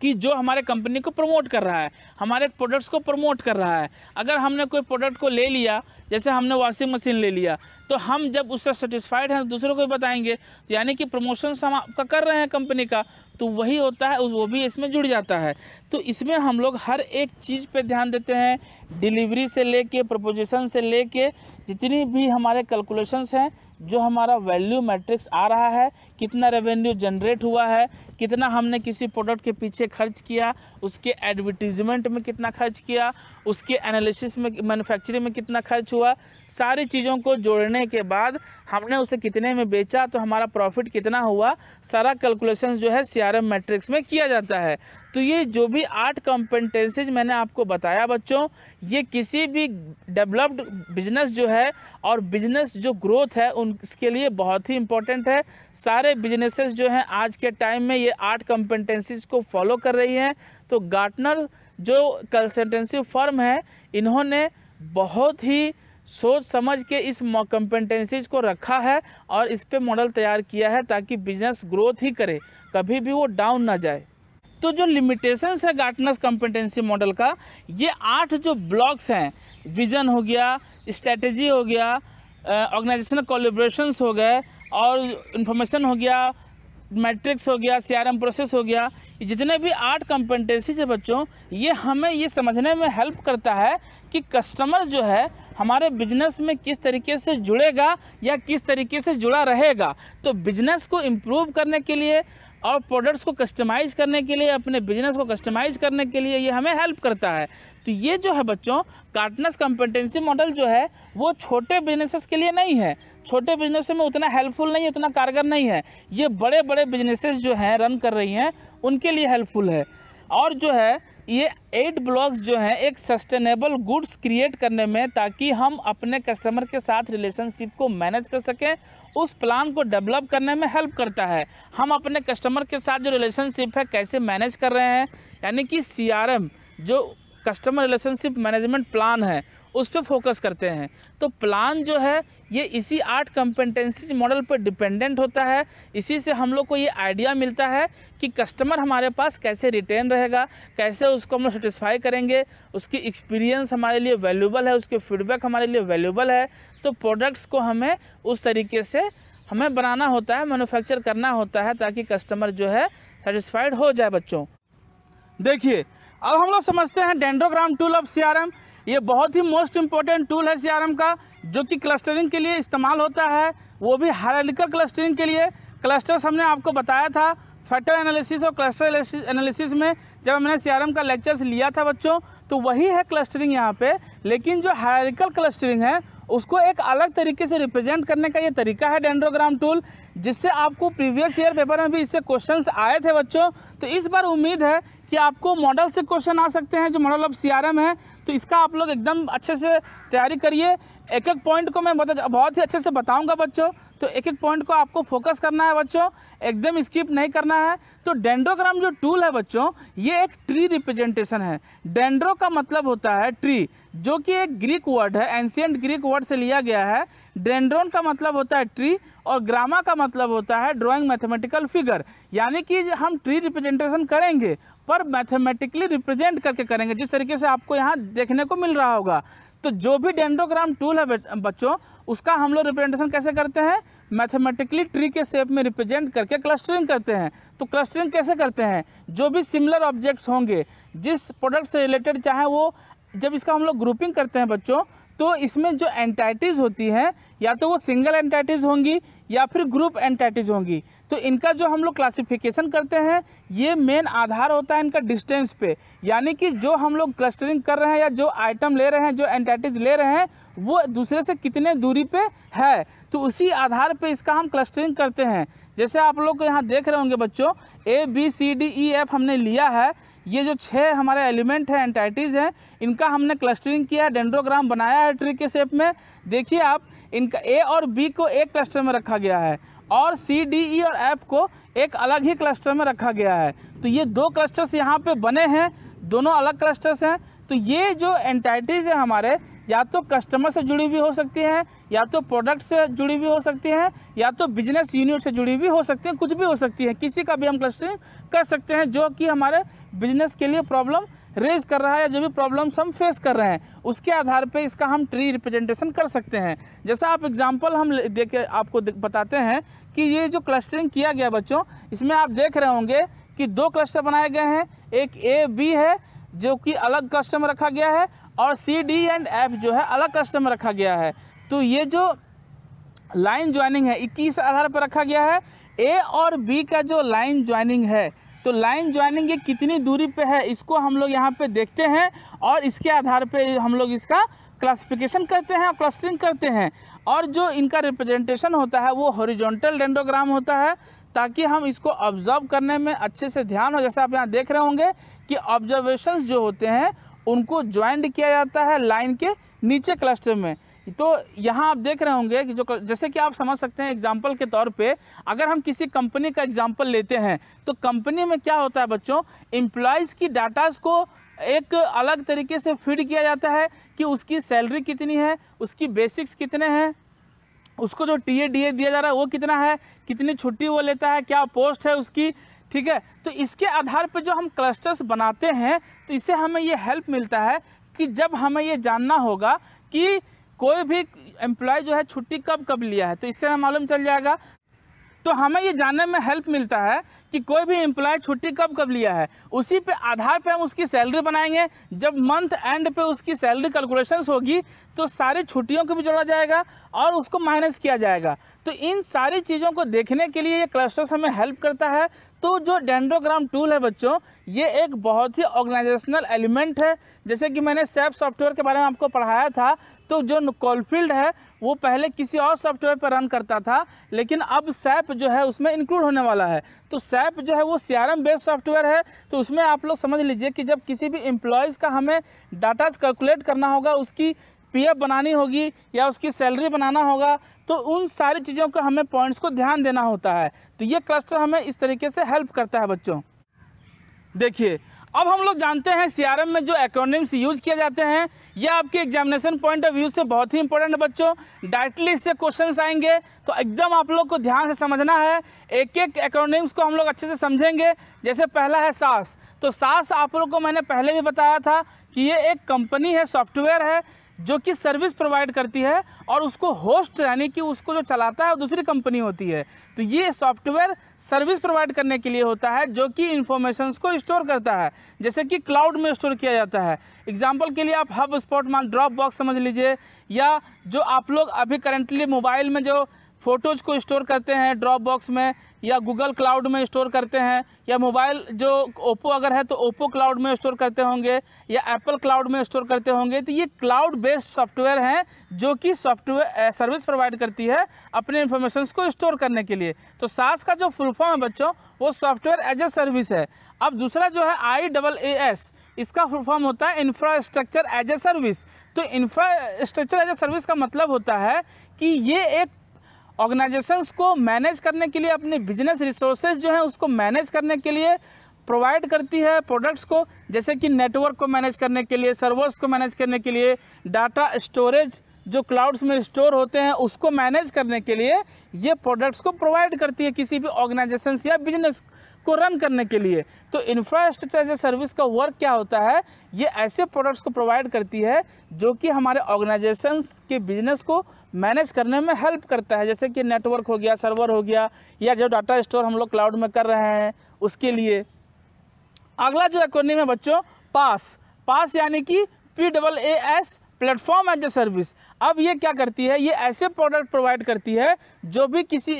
S1: कि जो हमारे कंपनी को प्रमोट कर रहा है हमारे प्रोडक्ट्स को प्रमोट कर रहा है अगर हमने कोई प्रोडक्ट को ले लिया जैसे हमने वॉशिंग मशीन ले लिया तो हम जब उससे सेटिस्फाइड हैं तो दूसरों को बताएंगे तो यानी कि प्रमोशन हम आपका कर रहे हैं कंपनी का तो वही होता है उस वो भी इसमें जुड़ जाता है तो इसमें हम लोग हर एक चीज़ पे ध्यान देते हैं डिलीवरी से लेके प्रपोजिशन से लेके जितनी भी हमारे कैलकुलेशंस हैं जो हमारा वैल्यू मैट्रिक्स आ रहा है कितना रेवेन्यू जनरेट हुआ है कितना हमने किसी प्रोडक्ट के पीछे खर्च किया उसके एडवर्टीजमेंट में कितना खर्च किया उसके एनालिसिस में मैन्युफैक्चरिंग में कितना खर्च हुआ सारी चीज़ों को जोड़ने के बाद हमने उसे कितने में बेचा तो हमारा प्रॉफिट कितना हुआ सारा कैलकुलेशन जो है सी मैट्रिक्स में किया जाता है तो ये जो भी आठ कॉम्पेंटेंसीज मैंने आपको बताया बच्चों ये किसी भी डेवलप्ड बिजनेस जो है और बिजनेस जो ग्रोथ है उनके लिए बहुत ही इंपॉर्टेंट है सारे बिजनेसेस जो हैं आज के टाइम में ये आठ कॉम्पेंटेंसीज को फॉलो कर रही हैं तो गार्टनर जो कंसल्टेंसी फर्म है इन्होंने बहुत ही सोच समझ के इस कंपेटेंसीज को रखा है और इस पर मॉडल तैयार किया है ताकि बिजनेस ग्रोथ ही करे कभी भी वो डाउन ना जाए तो जो लिमिटेशंस है गार्टनर्स कंपेटेंसी मॉडल का ये आठ जो ब्लॉक्स हैं विजन हो गया स्ट्रेटजी हो गया ऑर्गेनाइजेशनल कोलेब्रेशंस हो गए और इन्फॉर्मेशन हो गया मैट्रिक्स हो गया सीआरएम प्रोसेस हो गया जितने भी आर्ट कंपेटेंसीज है बच्चों ये हमें ये समझने में हेल्प करता है कि कस्टमर जो है हमारे बिजनेस में किस तरीके से जुड़ेगा या किस तरीके से जुड़ा रहेगा तो बिजनेस को इम्प्रूव करने के लिए और प्रोडक्ट्स को कस्टमाइज़ करने के लिए अपने बिजनेस को कस्टमाइज़ करने के लिए ये हमें हेल्प करता है तो ये जो है बच्चों कार्टनस कॉम्पिटेंसी मॉडल जो है वो छोटे बिजनेसेस के लिए नहीं है छोटे बिजनेस में उतना हेल्पफुल नहीं है उतना कारगर नहीं है ये बड़े बड़े बिजनेसेस जो हैं रन कर रही हैं उनके लिए हेल्पफुल है और जो है ये एट ब्लॉक्स जो हैं एक सस्टेनेबल गुड्स क्रिएट करने में ताकि हम अपने कस्टमर के साथ रिलेशनशिप को मैनेज कर सकें उस प्लान को डेवलप करने में हेल्प करता है हम अपने कस्टमर के साथ जो रिलेशनशिप है कैसे मैनेज कर रहे हैं यानी कि सी जो कस्टमर रिलेशनशिप मैनेजमेंट प्लान है उस पर फोकस करते हैं तो प्लान जो है ये इसी आर्ट कंपेटेंसीज मॉडल पर डिपेंडेंट होता है इसी से हम लोग को ये आइडिया मिलता है कि कस्टमर हमारे पास कैसे रिटेन रहेगा कैसे उसको हम लोग सेटिस्फाई करेंगे उसकी एक्सपीरियंस हमारे लिए वैल्यूबल है उसके फीडबैक हमारे लिए वैल्यूबल है तो प्रोडक्ट्स को हमें उस तरीके से हमें बनाना होता है मैनुफैक्चर करना होता है ताकि कस्टमर जो है सेटिस्फाइड हो जाए बच्चों देखिए अब हम लोग समझते हैं dendrogram tool of C R M ये बहुत ही मोस्ट इम्पॉर्टेंट टूल है सी का जो कि क्लस्टरिंग के लिए इस्तेमाल होता है वो भी हरलिकल क्लस्टरिंग के लिए क्लस्टर्स हमने आपको बताया था फैक्टर एनालिसिस और क्लस्टर एनालिसिस में जब हमने सी का लेक्चर्स लिया था बच्चों तो वही है क्लस्टरिंग यहाँ पे लेकिन जो हायरिकल क्लस्टरिंग है उसको एक अलग तरीके से रिप्रेजेंट करने का ये तरीका है डेंड्रोग्राम टूल जिससे आपको प्रीवियस ईयर पेपर में भी इससे क्वेश्चंस आए थे बच्चों तो इस बार उम्मीद है कि आपको मॉडल से क्वेश्चन आ सकते हैं जो मॉडल ऑफ सी है तो इसका आप लोग एकदम अच्छे से तैयारी करिए एक एक पॉइंट को मैं बता बहुत ही अच्छे से बताऊंगा बच्चों तो एक एक पॉइंट को आपको फोकस करना है बच्चों एकदम स्किप नहीं करना है तो डेंड्रोग्राम जो टूल है बच्चों ये एक ट्री रिप्रेजेंटेशन है डेंड्रो का मतलब होता है ट्री जो कि एक ग्रीक वर्ड है एंशियंट ग्रीक वर्ड से लिया गया है डेंड्रोन का मतलब होता है ट्री और ग्रामा का मतलब होता है ड्राइंग मैथमेटिकल फिगर यानी कि हम ट्री रिप्रेजेंटेशन करेंगे पर मैथमेटिकली रिप्रेजेंट करके करेंगे जिस तरीके से आपको यहाँ देखने को मिल रहा होगा तो जो भी डेंड्रोग्राम टूल है बच्चों उसका हम लोग रिप्रेजेंटेशन कैसे करते हैं मैथमेटिकली ट्री के शेप में रिप्रेजेंट करके क्लस्टरिंग करते हैं तो क्लस्टरिंग कैसे करते हैं जो भी सिमिलर ऑब्जेक्ट्स होंगे जिस प्रोडक्ट से रिलेटेड चाहे वो जब इसका हम लोग ग्रुपिंग करते हैं बच्चों तो इसमें जो एंटाइटीज़ होती हैं या तो वो सिंगल एंटाइटीज़ होंगी या फिर ग्रुप एंटाइटीज़ होंगी तो इनका जो हम लोग क्लासिफिकेशन करते हैं ये मेन आधार होता है इनका डिस्टेंस पे यानी कि जो हम लोग क्लस्टरिंग कर रहे हैं या जो आइटम ले रहे हैं जो एंटाइटीज़ ले रहे हैं वो दूसरे से कितने दूरी पे है तो उसी आधार पे इसका हम क्लस्टरिंग करते हैं जैसे आप लोग यहाँ देख रहे होंगे बच्चों A B C D E F हमने लिया है ये जो छः हमारे एलिमेंट हैं एंटाइटीज़ हैं इनका हमने क्लस्टरिंग किया है डेंड्रोग्राम बनाया है ट्री के शेप में देखिए आप इनका ए और बी को एक क्लस्टर में रखा गया है और सी डी ई और एफ को एक अलग ही क्लस्टर में रखा गया है तो ये दो क्लस्टर्स यहाँ पर बने हैं दोनों अलग क्लस्टर्स हैं तो ये जो एंटाइटीज़ हैं हमारे या तो कस्टमर से जुड़ी भी हो सकती हैं या तो प्रोडक्ट से जुड़ी भी हो सकती हैं या तो बिजनेस यूनिट से जुड़ी भी हो सकती हैं कुछ भी हो सकती हैं किसी का भी हम क्लस्टरिंग कर सकते हैं जो कि हमारे बिजनेस के लिए प्रॉब्लम रेज कर रहा है या जो भी प्रॉब्लम्स हम फेस कर रहे हैं उसके आधार पे इसका हम ट्री रिप्रेजेंटेशन कर सकते हैं जैसा आप एग्जांपल हम देखे आपको बताते हैं कि ये जो क्लस्टरिंग किया गया बच्चों इसमें आप देख रहे होंगे कि दो क्लस्टर बनाए गए हैं एक ए बी है जो कि अलग क्लस्टर में रखा गया है और सी डी एंड एफ जो है अलग क्लस्टर में रखा गया है तो ये जो लाइन ज्वाइनिंग है इक्कीस आधार पर रखा गया है ए और बी का जो लाइन ज्वाइनिंग है तो लाइन ज्वाइनिंग ये कितनी दूरी पे है इसको हम लोग यहाँ पे देखते हैं और इसके आधार पे हम लोग इसका क्लासिफिकेशन करते हैं और क्लस्टरिंग करते हैं और जो इनका रिप्रेजेंटेशन होता है वो हॉरिजॉन्टल डेंडोग्राम होता है ताकि हम इसको ऑब्जर्व करने में अच्छे से ध्यान हो जैसे आप यहाँ देख रहे होंगे कि ऑब्जर्वेशन जो होते हैं उनको ज्वाइंट किया जाता है लाइन के नीचे क्लस्टर में तो यहाँ आप देख रहे होंगे कि जो जैसे कि आप समझ सकते हैं एग्जाम्पल के तौर पे अगर हम किसी कंपनी का एग्जाम्पल लेते हैं तो कंपनी में क्या होता है बच्चों एम्प्लॉयज़ की डाटाज़ को एक अलग तरीके से फीड किया जाता है कि उसकी सैलरी कितनी है उसकी बेसिक्स कितने हैं उसको जो टी ए दिया जा रहा है वो कितना है कितनी छुट्टी वो लेता है क्या पोस्ट है उसकी ठीक है तो इसके आधार पर जो हम क्लस्टर्स बनाते हैं तो इससे हमें ये हेल्प मिलता है कि जब हमें ये जानना होगा कि कोई भी एम्प्लॉय जो है छुट्टी कब कब लिया है तो इससे हमें मालूम चल जाएगा तो हमें ये जानने में हेल्प मिलता है कि कोई भी एम्प्लॉय छुट्टी कब कब लिया है उसी पे आधार पे हम उसकी सैलरी बनाएंगे जब मंथ एंड पे उसकी सैलरी कैलकुलेशन होगी तो सारी छुट्टियों को भी जोड़ा जाएगा और उसको माइनस किया जाएगा तो इन सारी चीज़ों को देखने के लिए ये क्लस्टर्स हमें हेल्प करता है तो जो डेंडोग्राम टूल है बच्चों ये एक बहुत ही ऑर्गेनाइजेशनल एलिमेंट है जैसे कि मैंने सैप सॉफ्टवेयर के बारे में आपको पढ़ाया था तो जो कॉलफील्ड है वो पहले किसी और सॉफ्टवेयर पर रन करता था लेकिन अब सैप जो है उसमें इंक्लूड होने वाला है तो सैप जो है वो सी बेस्ड सॉफ्टवेयर है तो उसमें आप लोग समझ लीजिए कि जब किसी भी एम्प्लॉयज़ का हमें डाटा कैलकुलेट करना होगा उसकी पी बनानी होगी या उसकी सैलरी बनाना होगा तो उन सारी चीज़ों को हमें पॉइंट्स को ध्यान देना होता है तो ये क्लस्टर हमें इस तरीके से हेल्प करता है बच्चों देखिए अब हम लोग जानते हैं सीआरएम में जो एक्रोनिम्स यूज किए जाते हैं यह आपके एग्जामिनेशन पॉइंट ऑफ व्यू से बहुत ही इंपॉर्टेंट है बच्चों डायरेक्टली इससे क्वेश्चन आएंगे तो एकदम आप लोग को ध्यान से समझना है एक एक एक्रोनिम्स को हम लोग अच्छे से समझेंगे जैसे पहला है सास तो सास आप लोग को मैंने पहले भी बताया था कि ये एक कंपनी है सॉफ्टवेयर है जो कि सर्विस प्रोवाइड करती है और उसको होस्ट यानी कि उसको जो चलाता है वो दूसरी कंपनी होती है तो ये सॉफ्टवेयर सर्विस प्रोवाइड करने के लिए होता है जो कि इन्फॉर्मेशन को स्टोर करता है जैसे कि क्लाउड में स्टोर किया जाता है एग्जाम्पल के लिए आप हब स्पॉट मान ड्रॉप बॉक्स समझ लीजिए या जो आप लोग अभी करेंटली मोबाइल में जो फ़ोटोज़ को स्टोर करते हैं ड्रॉप बॉक्स में या गूगल क्लाउड में स्टोर करते हैं या मोबाइल जो ओप्पो अगर है तो ओप्पो क्लाउड में स्टोर करते होंगे या एप्पल क्लाउड में स्टोर करते होंगे तो ये क्लाउड बेस्ड सॉफ्टवेयर हैं जो कि सॉफ्टवेयर सर्विस प्रोवाइड करती है अपने इन्फॉर्मेशन को स्टोर करने के लिए तो सास का जो फुल फॉर्म है बच्चों वो सॉफ्टवेयर एज ए सर्विस है अब दूसरा जो है आई डबल ए एस इसका फुल फॉर्म होता है इंफ्रास्ट्रक्चर एज ए सर्विस तो इंफ्रास्ट्रक्चर एज ए सर्विस का मतलब होता है कि ये एक ऑर्गेनाइजेशंस को मैनेज करने के लिए अपने बिजनेस रिसोर्सेज जो हैं उसको मैनेज करने के लिए प्रोवाइड करती है प्रोडक्ट्स को जैसे कि नेटवर्क को मैनेज करने के लिए सर्वर्स को मैनेज करने के लिए डाटा स्टोरेज जो क्लाउड्स में स्टोर होते हैं उसको मैनेज करने के लिए ये प्रोडक्ट्स को प्रोवाइड करती है किसी भी ऑर्गेनाइजेशन या बिजनेस को रन करने के लिए तो इंफ्रास्ट्रक्चर एज ए सर्विस का वर्क क्या होता है ये ऐसे प्रोडक्ट्स को प्रोवाइड करती है जो कि हमारे ऑर्गेनाइजेशंस के बिजनेस को मैनेज करने में हेल्प करता है जैसे कि नेटवर्क हो गया सर्वर हो गया या जो डाटा स्टोर हम लोग क्लाउड में कर रहे हैं उसके लिए अगला जो एकोनिम है बच्चों पास पास यानी कि P double A S platform as a service अब ये क्या करती है ये ऐसे प्रोडक्ट प्रोवाइड करती है जो भी किसी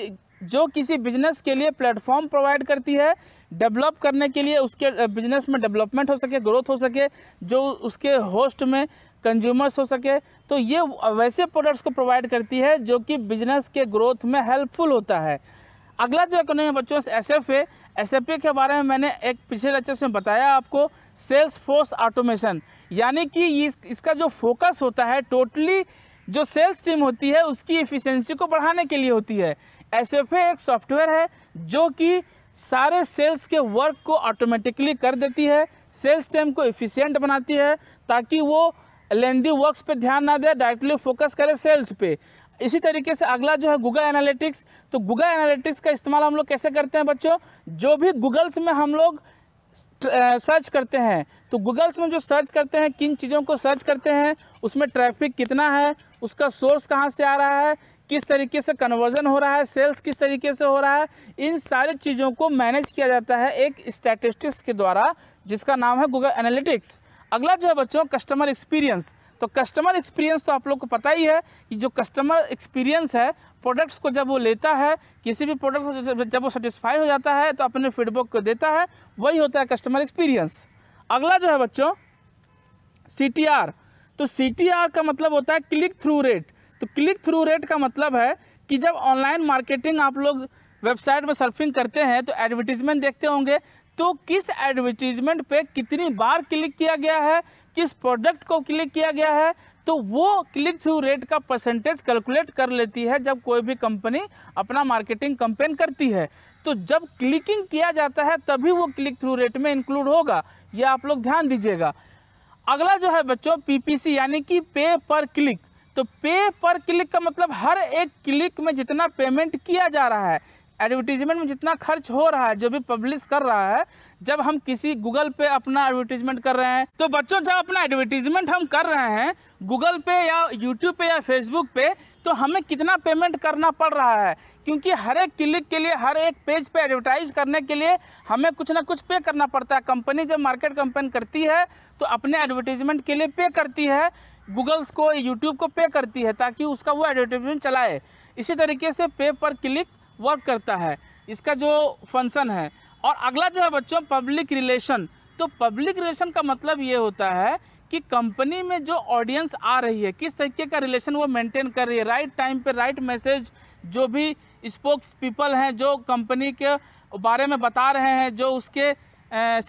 S1: जो किसी बिजनेस के लिए प्लेटफॉर्म प्रोवाइड करती है डेवलप करने के लिए उसके बिजनेस में डेवलपमेंट हो सके ग्रोथ हो सके जो उसके होस्ट में कंज्यूमर्स हो सके तो ये वैसे प्रोडक्ट्स को प्रोवाइड करती है जो कि बिजनेस के ग्रोथ में हेल्पफुल होता है अगला जो इकोनॉमी बच्चों S F S F A के बारे में मैंने एक पिछले लेक्चर में बताया आपको सेल्स फोर्स ऑटोमेशन यानी कि इस, इसका जो फोकस होता है टोटली जो सेल्स टीम होती है उसकी एफिशिएंसी को बढ़ाने के लिए होती है एस एफ ए एक सॉफ्टवेयर है जो कि सारे सेल्स के वर्क को ऑटोमेटिकली कर देती है सेल्स टीम को एफिशिएंट बनाती है ताकि वो लेंदी वर्क्स पे ध्यान ना दे डायरेक्टली फोकस करें सेल्स पे इसी तरीके से अगला जो है गूगल एनालिटिक्स तो गूगल एनालिटिक्स का इस्तेमाल हम लोग कैसे करते हैं बच्चों जो भी गूगल्स में हम लोग सर्च करते हैं तो गूगल्स में जो सर्च करते हैं किन चीज़ों को सर्च करते हैं उसमें ट्रैफिक कितना है उसका सोर्स कहाँ से आ रहा है किस तरीके से कन्वर्जन हो रहा है सेल्स किस तरीके से हो रहा है इन सारी चीज़ों को मैनेज किया जाता है एक स्टैटिस्टिक्स के द्वारा जिसका नाम है गूगल एनालिटिक्स अगला जो है बच्चों कस्टमर एक्सपीरियंस तो कस्टमर एक्सपीरियंस तो आप लोग को पता ही है कि जो कस्टमर एक्सपीरियंस है प्रोडक्ट्स को जब वो लेता है किसी भी प्रोडक्ट को जब वो सेटिस्फाई हो जाता है तो अपने फीडबैक को देता है वही होता है कस्टमर एक्सपीरियंस अगला जो है बच्चों सी तो सी का मतलब होता है क्लिक थ्रू रेट तो क्लिक थ्रू रेट का मतलब है कि जब ऑनलाइन मार्केटिंग आप लोग वेबसाइट में सर्फिंग करते हैं तो एडवर्टीजमेंट देखते होंगे तो किस एडवर्टीजमेंट पे कितनी बार क्लिक किया गया है किस प्रोडक्ट को क्लिक किया गया है तो वो क्लिक थ्रू रेट का परसेंटेज कैलकुलेट कर लेती है जब कोई भी कंपनी अपना मार्केटिंग कंपेन करती है तो जब क्लिकिंग किया जाता है तभी वो क्लिक थ्रू रेट में इंक्लूड होगा यह आप लोग ध्यान दीजिएगा अगला जो है बच्चों पीपीसी यानी कि पे पर क्लिक तो पे पर क्लिक का मतलब हर एक क्लिक में जितना पेमेंट किया जा रहा है एडवर्टीजमेंट में जितना खर्च हो रहा है जो भी पब्लिश कर रहा है जब हम किसी गूगल पे अपना एडवर्टीजमेंट कर रहे हैं तो बच्चों जब अपना एडवर्टीजमेंट हम कर रहे हैं गूगल पे या यूट्यूब पे या फेसबुक पे तो हमें कितना पेमेंट करना पड़ रहा है क्योंकि हर एक क्लिक के लिए हर एक पेज पे एडवर्टाइज करने के लिए हमें कुछ ना कुछ पे करना पड़ता है कंपनी जब मार्केट कंपेन करती है तो अपने एडवर्टीजमेंट के लिए पे करती है गूगल्स को यूट्यूब को पे करती है ताकि उसका वो एडवर्टीजमेंट चलाए इसी तरीके से पे पर क्लिक वर्क करता है इसका जो फंक्शन है और अगला जो है बच्चों पब्लिक रिलेशन तो पब्लिक रिलेशन का मतलब ये होता है कि कंपनी में जो ऑडियंस आ रही है किस तरीके का रिलेशन वो मेंटेन कर रही है राइट टाइम पे राइट मैसेज जो भी स्पोक्स पीपल हैं जो कंपनी के बारे में बता रहे हैं जो उसके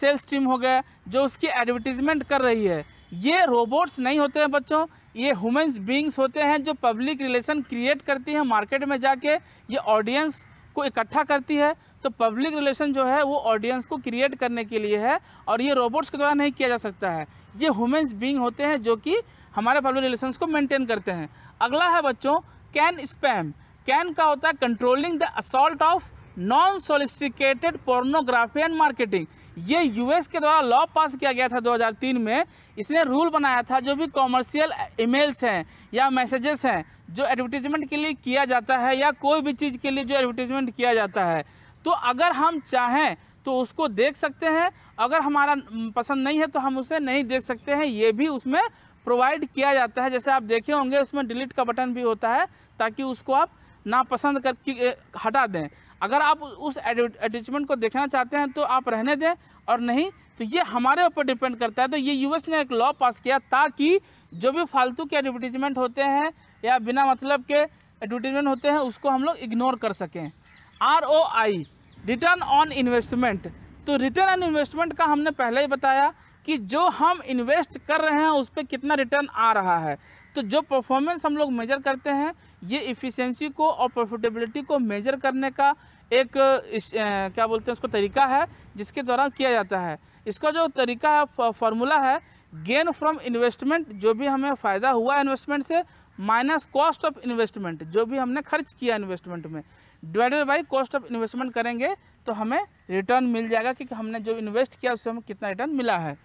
S1: सेल्स टीम हो गया जो उसकी एडवर्टीजमेंट कर रही है ये रोबोट्स नहीं होते हैं बच्चों ये ह्यूमंस बींग्स होते हैं जो पब्लिक रिलेशन क्रिएट करती है मार्केट में जाके ये ऑडियंस को इकट्ठा करती है तो पब्लिक रिलेशन जो है वो ऑडियंस को क्रिएट करने के लिए है और ये रोबोट्स के द्वारा नहीं किया जा सकता है ये ह्यूमंस बींग होते हैं जो कि हमारे पब्लिक रिलेशन को मेनटेन करते हैं अगला है बच्चों कैन स्पैम कैन का होता है controlling the assault of non solicited pornography and marketing ये यूएस के द्वारा लॉ पास किया गया था 2003 में इसने रूल बनाया था जो भी कॉमर्शियल ईमेल्स हैं या मैसेजेस हैं जो एडवर्टीजमेंट के लिए किया जाता है या कोई भी चीज़ के लिए जो एडवर्टीजमेंट किया जाता है तो अगर हम चाहें तो उसको देख सकते हैं अगर हमारा पसंद नहीं है तो हम उसे नहीं देख सकते हैं ये भी उसमें प्रोवाइड किया जाता है जैसे आप देखे होंगे उसमें डिलीट का बटन भी होता है ताकि उसको आप नापसंद कर हटा दें अगर आप उस एडजस्टमेंट को देखना चाहते हैं तो आप रहने दें और नहीं तो ये हमारे ऊपर डिपेंड करता है तो ये यूएस ने एक लॉ पास किया ताकि जो भी फालतू के एडवर्टीजमेंट होते हैं या बिना मतलब के एडवर्टीजमेंट होते हैं उसको हम लोग इग्नोर कर सकें R O I return on investment तो रिटर्न ऑन इन्वेस्टमेंट का हमने पहले ही बताया कि जो हम इन्वेस्ट कर रहे हैं उस पर कितना रिटर्न आ रहा है तो जो परफॉर्मेंस हम लोग मेजर करते हैं ये इफ़िशेंसी को और प्रॉफिटेबिलिटी को मेजर करने का एक इस, ए, क्या बोलते हैं उसको तरीका है जिसके द्वारा किया जाता है इसका जो तरीका है फॉर्मूला है गेन फ्रॉम इन्वेस्टमेंट जो भी हमें फ़ायदा हुआ इन्वेस्टमेंट से माइनस कॉस्ट ऑफ इन्वेस्टमेंट जो भी हमने खर्च किया इन्वेस्टमेंट में divided by cost of investment करेंगे तो हमें रिटर्न मिल जाएगा कि हमने जो इन्वेस्ट किया उससे हमें कितना रिटर्न मिला है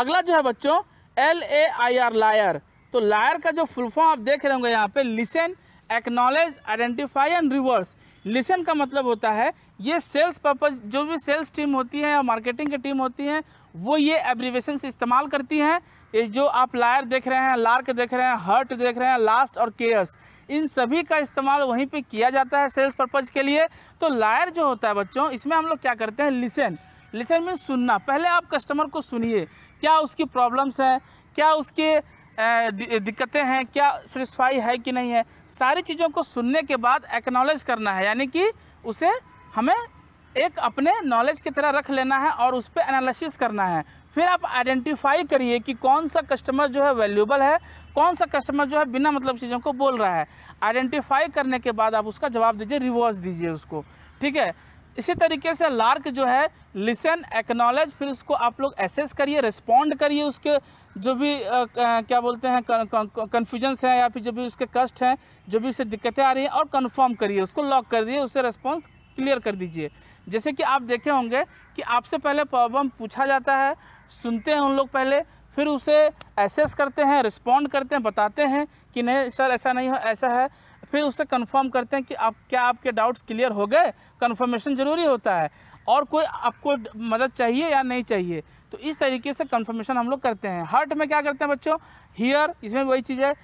S1: अगला जो है बच्चों L A I R liar तो लायर का जो फुल फॉर्म आप देख रहे होंगे यहाँ पे listen acknowledge identify and reverse listen का मतलब होता है ये सेल्स पर्पज जो भी सेल्स टीम होती है या मार्केटिंग की टीम होती है वो ये एब्रीवेशन इस्तेमाल करती हैं ये जो आप लायर देख रहे हैं लार्क देख रहे हैं हर्ट देख रहे हैं लास्ट और केयर्स इन सभी का इस्तेमाल वहीं पे किया जाता है सेल्स पर्पज के लिए तो लायर जो होता है बच्चों इसमें हम लोग क्या करते हैं लिसन लिसन मीन सुनना पहले आप कस्टमर को सुनिए क्या उसकी प्रॉब्लम्स हैं क्या उसके दिक्कतें हैं क्या सेटिस्फाई है कि नहीं है सारी चीज़ों को सुनने के बाद एक्नॉलेज करना है यानी कि उसे हमें एक अपने नॉलेज की तरह रख लेना है और उस पर एनालिसिस करना है फिर आप आइडेंटिफाई करिए कि कौन सा कस्टमर जो है वैल्यूबल है कौन सा कस्टमर जो है बिना मतलब चीज़ों को बोल रहा है आइडेंटिफाई करने के बाद आप उसका जवाब दीजिए रिवर्स दीजिए उसको ठीक है इसी तरीके से लार्क जो है लिसन एक्नॉलेज फिर उसको आप लोग एसेस करिए रिस्पॉन्ड करिए उसके जो भी आ, क्या बोलते हैं कन्फ्यूजन्स हैं या फिर जो भी उसके कष्ट हैं जो भी उससे दिक्कतें आ रही हैं और कन्फर्म करिए उसको लॉक कर दिए उससे रिस्पॉन्स क्लियर कर दीजिए जैसे कि आप देखे होंगे कि आपसे पहले प्रॉब्लम पूछा जाता है सुनते हैं उन लोग पहले फिर उसे एसेस करते हैं रिस्पॉन्ड करते हैं बताते हैं कि नहीं सर ऐसा नहीं हो ऐसा है फिर उससे कंफर्म करते हैं कि आप क्या आपके डाउट्स क्लियर हो गए कंफर्मेशन ज़रूरी होता है और कोई आपको मदद चाहिए या नहीं चाहिए तो इस तरीके से कंफर्मेशन हम लोग करते हैं हार्ट में क्या करते हैं बच्चों हियर इसमें वही चीज़ है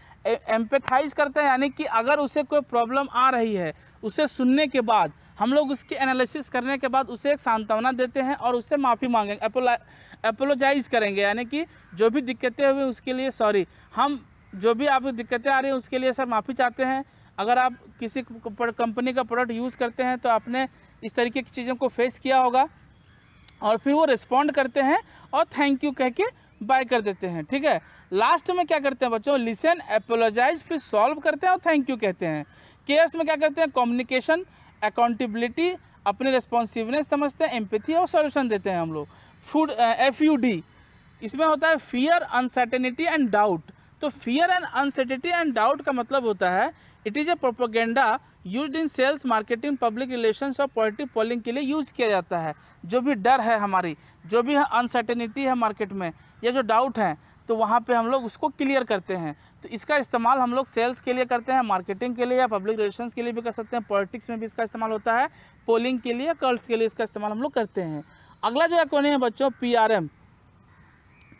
S1: एम्पेथाइज करते हैं यानी कि अगर उसे कोई प्रॉब्लम आ रही है उसे सुनने के बाद हम लोग उसकी एनालिसिस करने के बाद उसे एक सांत्वना देते हैं और उससे माफ़ी मांगेंगे अपोलोजाइज करेंगे यानी कि जो भी दिक्कतें हुई उसके लिए सॉरी हम जो भी आपको दिक्कतें आ रही हैं उसके लिए सर माफ़ी चाहते हैं अगर आप किसी कंपनी का प्रोडक्ट यूज़ करते हैं तो आपने इस तरीके की चीज़ों को फेस किया होगा और फिर वो रिस्पॉन्ड करते हैं और थैंक यू कह के बाय कर देते हैं ठीक है लास्ट में क्या करते हैं बच्चों लिसन एपोलोजाइज फिर सॉल्व करते हैं और थैंक यू कहते हैं केयर्स में क्या करते हैं कम्युनिकेशन अकाउंटेबिलिटी अपनी रिस्पॉन्सिवनेस समझते हैं एम्पथी और सोल्यूशन देते हैं हम लोग फूड एफ यू डी इसमें होता है फियर अनसर्टेनिटी एंड डाउट तो fear and uncertainty and doubt का मतलब होता है it is a propaganda use in sales marketing public relation और पॉलिटिक पोलिंग के लिए यूज़ किया जाता है जो भी डर है हमारी जो भी अनसर्टेनिटी है मार्केट में या जो डाउट है तो वहाँ पे हम लोग उसको क्लियर करते हैं तो इसका इस्तेमाल हम लोग सेल्स के लिए करते हैं मार्केटिंग के लिए या पब्लिक रिलेशंस के लिए भी कर सकते हैं पॉलिटिक्स में भी इसका इस्तेमाल होता है पोलिंग के लिए कर्ल्स के लिए इसका इस्तेमाल हम लोग करते हैं अगला जो कौन है बच्चों पी आर एम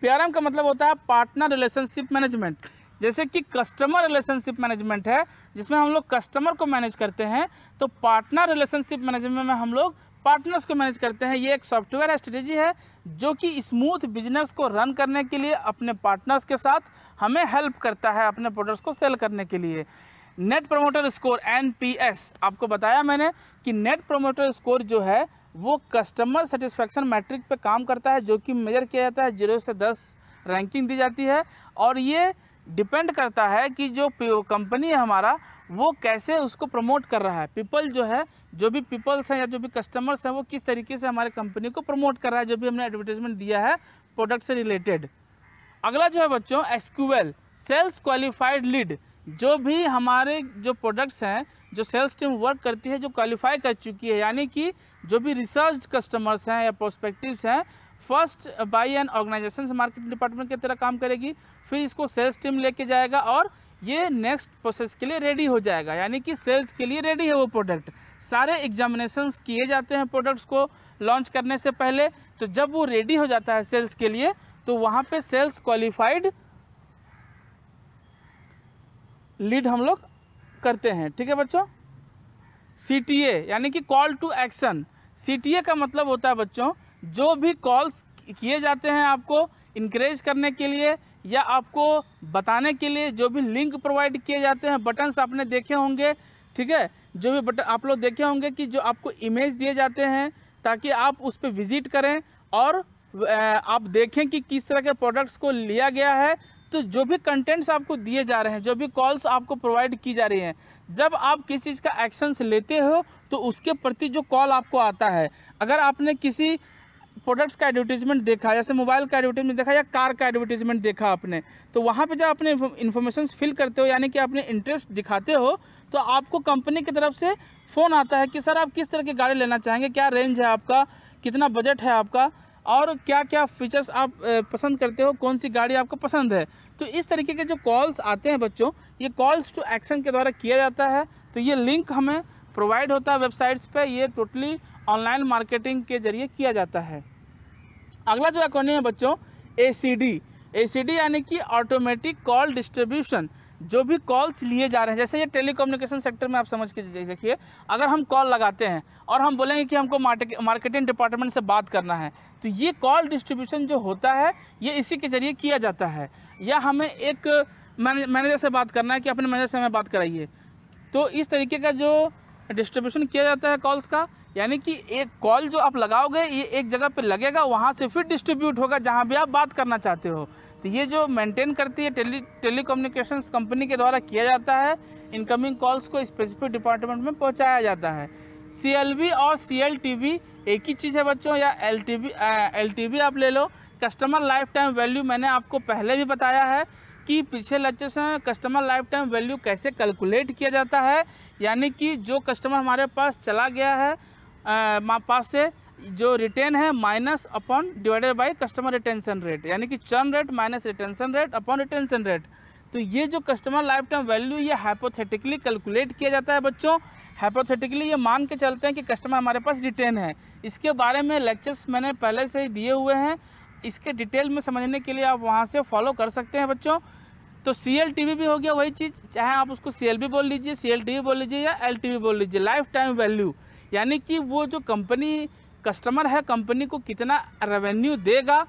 S1: का मतलब होता है पार्टनर रिलेशनशिप मैनेजमेंट जैसे कि कस्टमर रिलेशनशिप मैनेजमेंट है जिसमें हम लोग कस्टमर को मैनेज करते हैं तो पार्टनर रिलेशनशिप मैनेजमेंट में हम लोग पार्टनर्स को मैनेज करते हैं ये एक सॉफ्टवेयर स्ट्रेटेजी है जो कि स्मूथ बिजनेस को रन करने के लिए अपने पार्टनर्स के साथ हमें हेल्प करता है अपने प्रोडक्ट्स को सेल करने के लिए नेट प्रोमोटर स्कोर एन आपको बताया मैंने कि नेट प्रोमोटर स्कोर जो है वो कस्टमर सेटिस्फैक्शन मैट्रिक पे काम करता है जो कि मेजर किया जाता है जीरो से दस रैंकिंग दी जाती है और ये डिपेंड करता है कि जो कंपनी है हमारा वो कैसे उसको प्रमोट कर रहा है पीपल जो है जो भी पीपल्स हैं या जो भी कस्टमर्स हैं वो किस तरीके से हमारे कंपनी को प्रमोट कर रहा है जो भी हमने एडवर्टीजमेंट दिया है प्रोडक्ट से रिलेटेड अगला जो है बच्चों एसक्यूएल सेल्स क्वालिफाइड लीड जो भी हमारे जो प्रोडक्ट्स हैं जो सेल्स टीम वर्क करती है जो क्वालिफाई कर चुकी है यानी कि जो भी रिसर्च कस्टमर्स हैं या प्रोस्पेक्टिव्स हैं first by an organization market department की तरह काम करेगी फिर इसको सेल्स टीम लेके जाएगा और ये नेक्स्ट प्रोसेस के लिए रेडी हो जाएगा यानी कि सेल्स के लिए रेडी है वो प्रोडक्ट सारे एग्जामिनेशंस किए जाते हैं प्रोडक्ट्स को लॉन्च करने से पहले तो जब वो रेडी हो जाता है सेल्स के लिए तो वहाँ पे सेल्स क्वालिफाइड लीड हम लोग करते हैं ठीक है बच्चों सी यानी कि कॉल टू एक्शन सी का मतलब होता है बच्चों जो भी कॉल्स किए जाते हैं आपको इनक्रेज करने के लिए या आपको बताने के लिए जो भी लिंक प्रोवाइड किए जाते हैं बटन्स आपने देखे होंगे ठीक है जो भी बटन आप लोग देखे होंगे कि जो आपको इमेज दिए जाते हैं ताकि आप उस पर विज़िट करें और आप देखें कि किस तरह के प्रोडक्ट्स को लिया गया है तो जो भी कंटेंट्स आपको दिए जा रहे हैं जो भी कॉल्स आपको प्रोवाइड की जा रही हैं जब आप किसी चीज़ का एक्शंस लेते हो तो उसके प्रति जो कॉल आपको आता है अगर आपने किसी प्रोडक्ट्स का एडवर्टीजमेंट देखा जैसे मोबाइल का एडवर्टीजमेंट देखा या कार का एडवर्टीजमेंट देखा आपने तो वहाँ पे जब अपने इन्फॉर्मेशन फिल करते हो यानी कि अपने इंटरेस्ट दिखाते हो तो आपको कंपनी की तरफ से फ़ोन आता है कि सर आप किस तरह की गाड़ी लेना चाहेंगे क्या रेंज है आपका कितना बजट है आपका और क्या क्या फीचर्स आप पसंद करते हो कौन सी गाड़ी आपको पसंद है तो इस तरीके के जो कॉल्स आते हैं बच्चों ये कॉल्स टू एक्शन के द्वारा किया जाता है तो ये लिंक हमें प्रोवाइड होता है वेबसाइट्स पे ये टोटली ऑनलाइन मार्केटिंग के जरिए किया जाता है अगला जो एकोनियम है बच्चों ए C D A C D यानी कि ऑटोमेटिक कॉल डिस्ट्रीब्यूशन जो भी कॉल्स लिए जा रहे हैं जैसे ये टेलीकम्युनिकेशन सेक्टर में आप समझ के देखिए अगर हम कॉल लगाते हैं और हम बोलेंगे कि हमको मार्केटिंग डिपार्टमेंट से बात करना है तो ये कॉल डिस्ट्रीब्यूशन जो होता है ये इसी के जरिए किया जाता है या हमें एक मैनेजर से बात करना है कि अपने मैनेजर से हमें बात कराइए तो इस तरीके का जो डिस्ट्रीब्यूशन किया जाता है कॉल्स का यानी कि एक कॉल जो आप लगाओगे ये एक जगह पे लगेगा वहाँ से फिर डिस्ट्रीब्यूट होगा जहाँ भी आप बात करना चाहते हो तो ये जो मेंटेन करती है टेली कम्युनिकेशन कंपनी के द्वारा किया जाता है इनकमिंग कॉल्स को स्पेसिफिक डिपार्टमेंट में पहुँचाया जाता है सी और सी एक ही चीज़ है बच्चों या एल टी आप ले लो कस्टमर लाइफ टाइम वैल्यू मैंने आपको पहले भी बताया है कि पिछले लच्चे से कस्टमर लाइफ टाइम वैल्यू कैसे कैलकुलेट किया जाता है यानी कि जो कस्टमर हमारे पास चला गया है पास से जो रिटेन है minus upon divided by customer retention rate यानी कि churn rate minus retention rate upon retention rate तो ये जो कस्टमर लाइफ टाइम वैल्यू ये हाइपोथेटिकली कैलकुलेट किया जाता है बच्चों हाइपोथेटिकली ये मान के चलते हैं कि कस्टमर हमारे पास रिटेन है इसके बारे में लेक्चर्स मैंने पहले से ही दिए हुए हैं इसके डिटेल में समझने के लिए आप वहाँ से फॉलो कर सकते हैं बच्चों तो सी एल टी भी हो गया वही चीज़ चाहे आप उसको सी एल बोल लीजिए सी एल बोल लीजिए या एल बोल लीजिए लाइफ टाइम वैल्यू यानी कि वो जो कंपनी कस्टमर है कंपनी को कितना रेवेन्यू देगा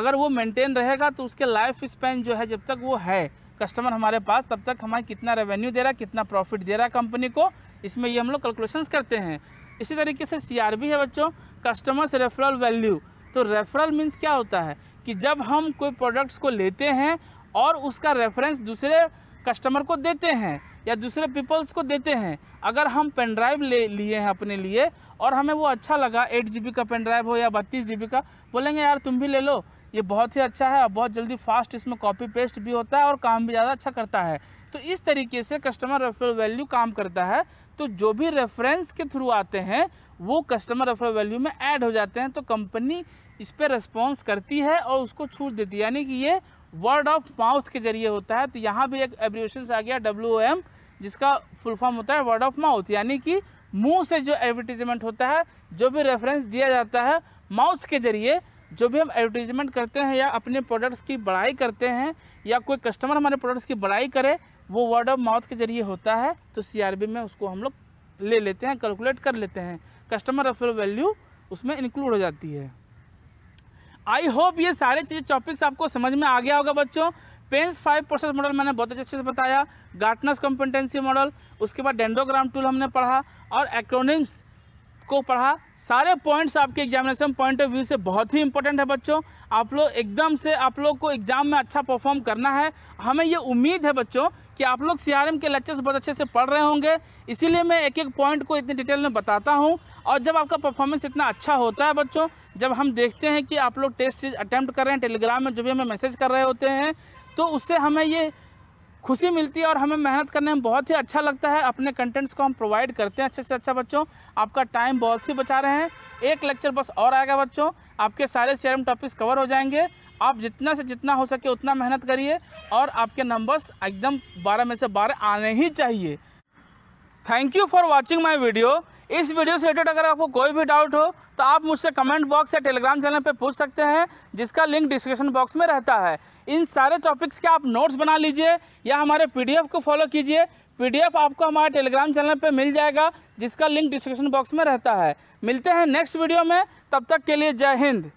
S1: अगर वो मेंटेन रहेगा तो उसके लाइफ स्पैन जो है जब तक वो है कस्टमर हमारे पास तब तक हमारे कितना रेवेन्यू दे रहा है कितना प्रॉफिट दे रहा है कंपनी को इसमें ये हम लोग कैलकुलेशंस करते हैं इसी तरीके से सीआरबी है बच्चों कस्टमर्स रेफरल वैल्यू तो रेफरल मीन्स क्या होता है कि जब हम कोई प्रोडक्ट्स को लेते हैं और उसका रेफरेंस दूसरे कस्टमर को देते हैं या दूसरे पीपल्स को देते हैं अगर हम पेन ड्राइव ले लिए हैं अपने लिए और हमें वो अच्छा लगा एट जी का पेन ड्राइव हो या बत्तीस जी का बोलेंगे यार तुम भी ले लो ये बहुत ही अच्छा है और बहुत जल्दी फास्ट इसमें कॉपी पेस्ट भी होता है और काम भी ज़्यादा अच्छा करता है तो इस तरीके से कस्टमर रेफरल वैल्यू काम करता है तो जो भी रेफरेंस के थ्रू आते हैं वो कस्टमर रेफरल वैल्यू में ऐड हो जाते हैं तो कंपनी इस पर रिस्पॉन्स करती है और उसको छूट देती है यानी कि ये वर्ड ऑफ माउथ के जरिए होता है तो यहाँ भी एक एब्रिवेशन आ गया डब्ल्यू एम जिसका फुल फॉर्म होता है वर्ड ऑफ माउथ यानी कि मुंह से जो एडवर्टीजमेंट होता है जो भी रेफरेंस दिया जाता है माउथ के जरिए जो भी हम एडवर्टीजमेंट करते हैं या अपने प्रोडक्ट्स की बड़ाई करते हैं या कोई कस्टमर हमारे प्रोडक्ट्स की बड़ाई करे वो वर्ड ऑफ माउथ के जरिए होता है तो सी में उसको हम लोग ले लेते हैं कैलकुलेट कर लेते हैं कस्टमर रेफरल वैल्यू उसमें इंक्लूड हो जाती है आई होप ये सारे चीज़ टॉपिक्स आपको समझ में आ गया होगा बच्चों पेंस फाइव परसेंट मॉडल मैंने बहुत अच्छे से बताया गार्टनर्स कॉम्पिटेंसी मॉडल उसके बाद डेंडोग्राम टूल हमने पढ़ा और एक्रोनिम्स को पढ़ा सारे पॉइंट्स आपके एग्जामिनेशन पॉइंट ऑफ व्यू से बहुत ही इंपॉर्टेंट है बच्चों आप लोग एकदम से आप लोग को एग्जाम में अच्छा परफॉर्म करना है हमें ये उम्मीद है बच्चों कि आप लोग सी के लेक्चर्स बहुत अच्छे से पढ़ रहे होंगे इसीलिए मैं एक एक पॉइंट को इतनी डिटेल में बताता हूँ और जब आपका परफॉर्मेंस इतना अच्छा होता है बच्चों जब हम देखते हैं कि आप लोग टेस्ट सीरीज अटैम्प्ट कर रहे हैं टेलीग्राम में जो भी हमें मैसेज कर रहे होते हैं तो उससे हमें ये खुशी मिलती है और हमें मेहनत करने में बहुत ही अच्छा लगता है अपने कंटेंट्स को हम प्रोवाइड करते हैं अच्छे से अच्छा बच्चों आपका टाइम बहुत ही बचा रहे हैं एक लेक्चर बस और आएगा बच्चों आपके सारे सीरम टॉपिक्स कवर हो जाएंगे आप जितना से जितना हो सके उतना मेहनत करिए और आपके नंबर्स एकदम बारह में से बारह आने ही चाहिए thank you for watching my video इस वीडियो से रिलेटेड अगर आपको कोई भी डाउट हो तो आप मुझसे कमेंट बॉक्स या टेलीग्राम चैनल पर पूछ सकते हैं जिसका लिंक डिस्क्रिप्शन बॉक्स में रहता है इन सारे टॉपिक्स के आप नोट्स बना लीजिए या हमारे पी को फॉलो कीजिए पीडीएफ आपको हमारे टेलीग्राम चैनल पर मिल जाएगा जिसका लिंक डिस्क्रिप्शन बॉक्स में रहता है मिलते हैं नेक्स्ट वीडियो में तब तक के लिए जय हिंद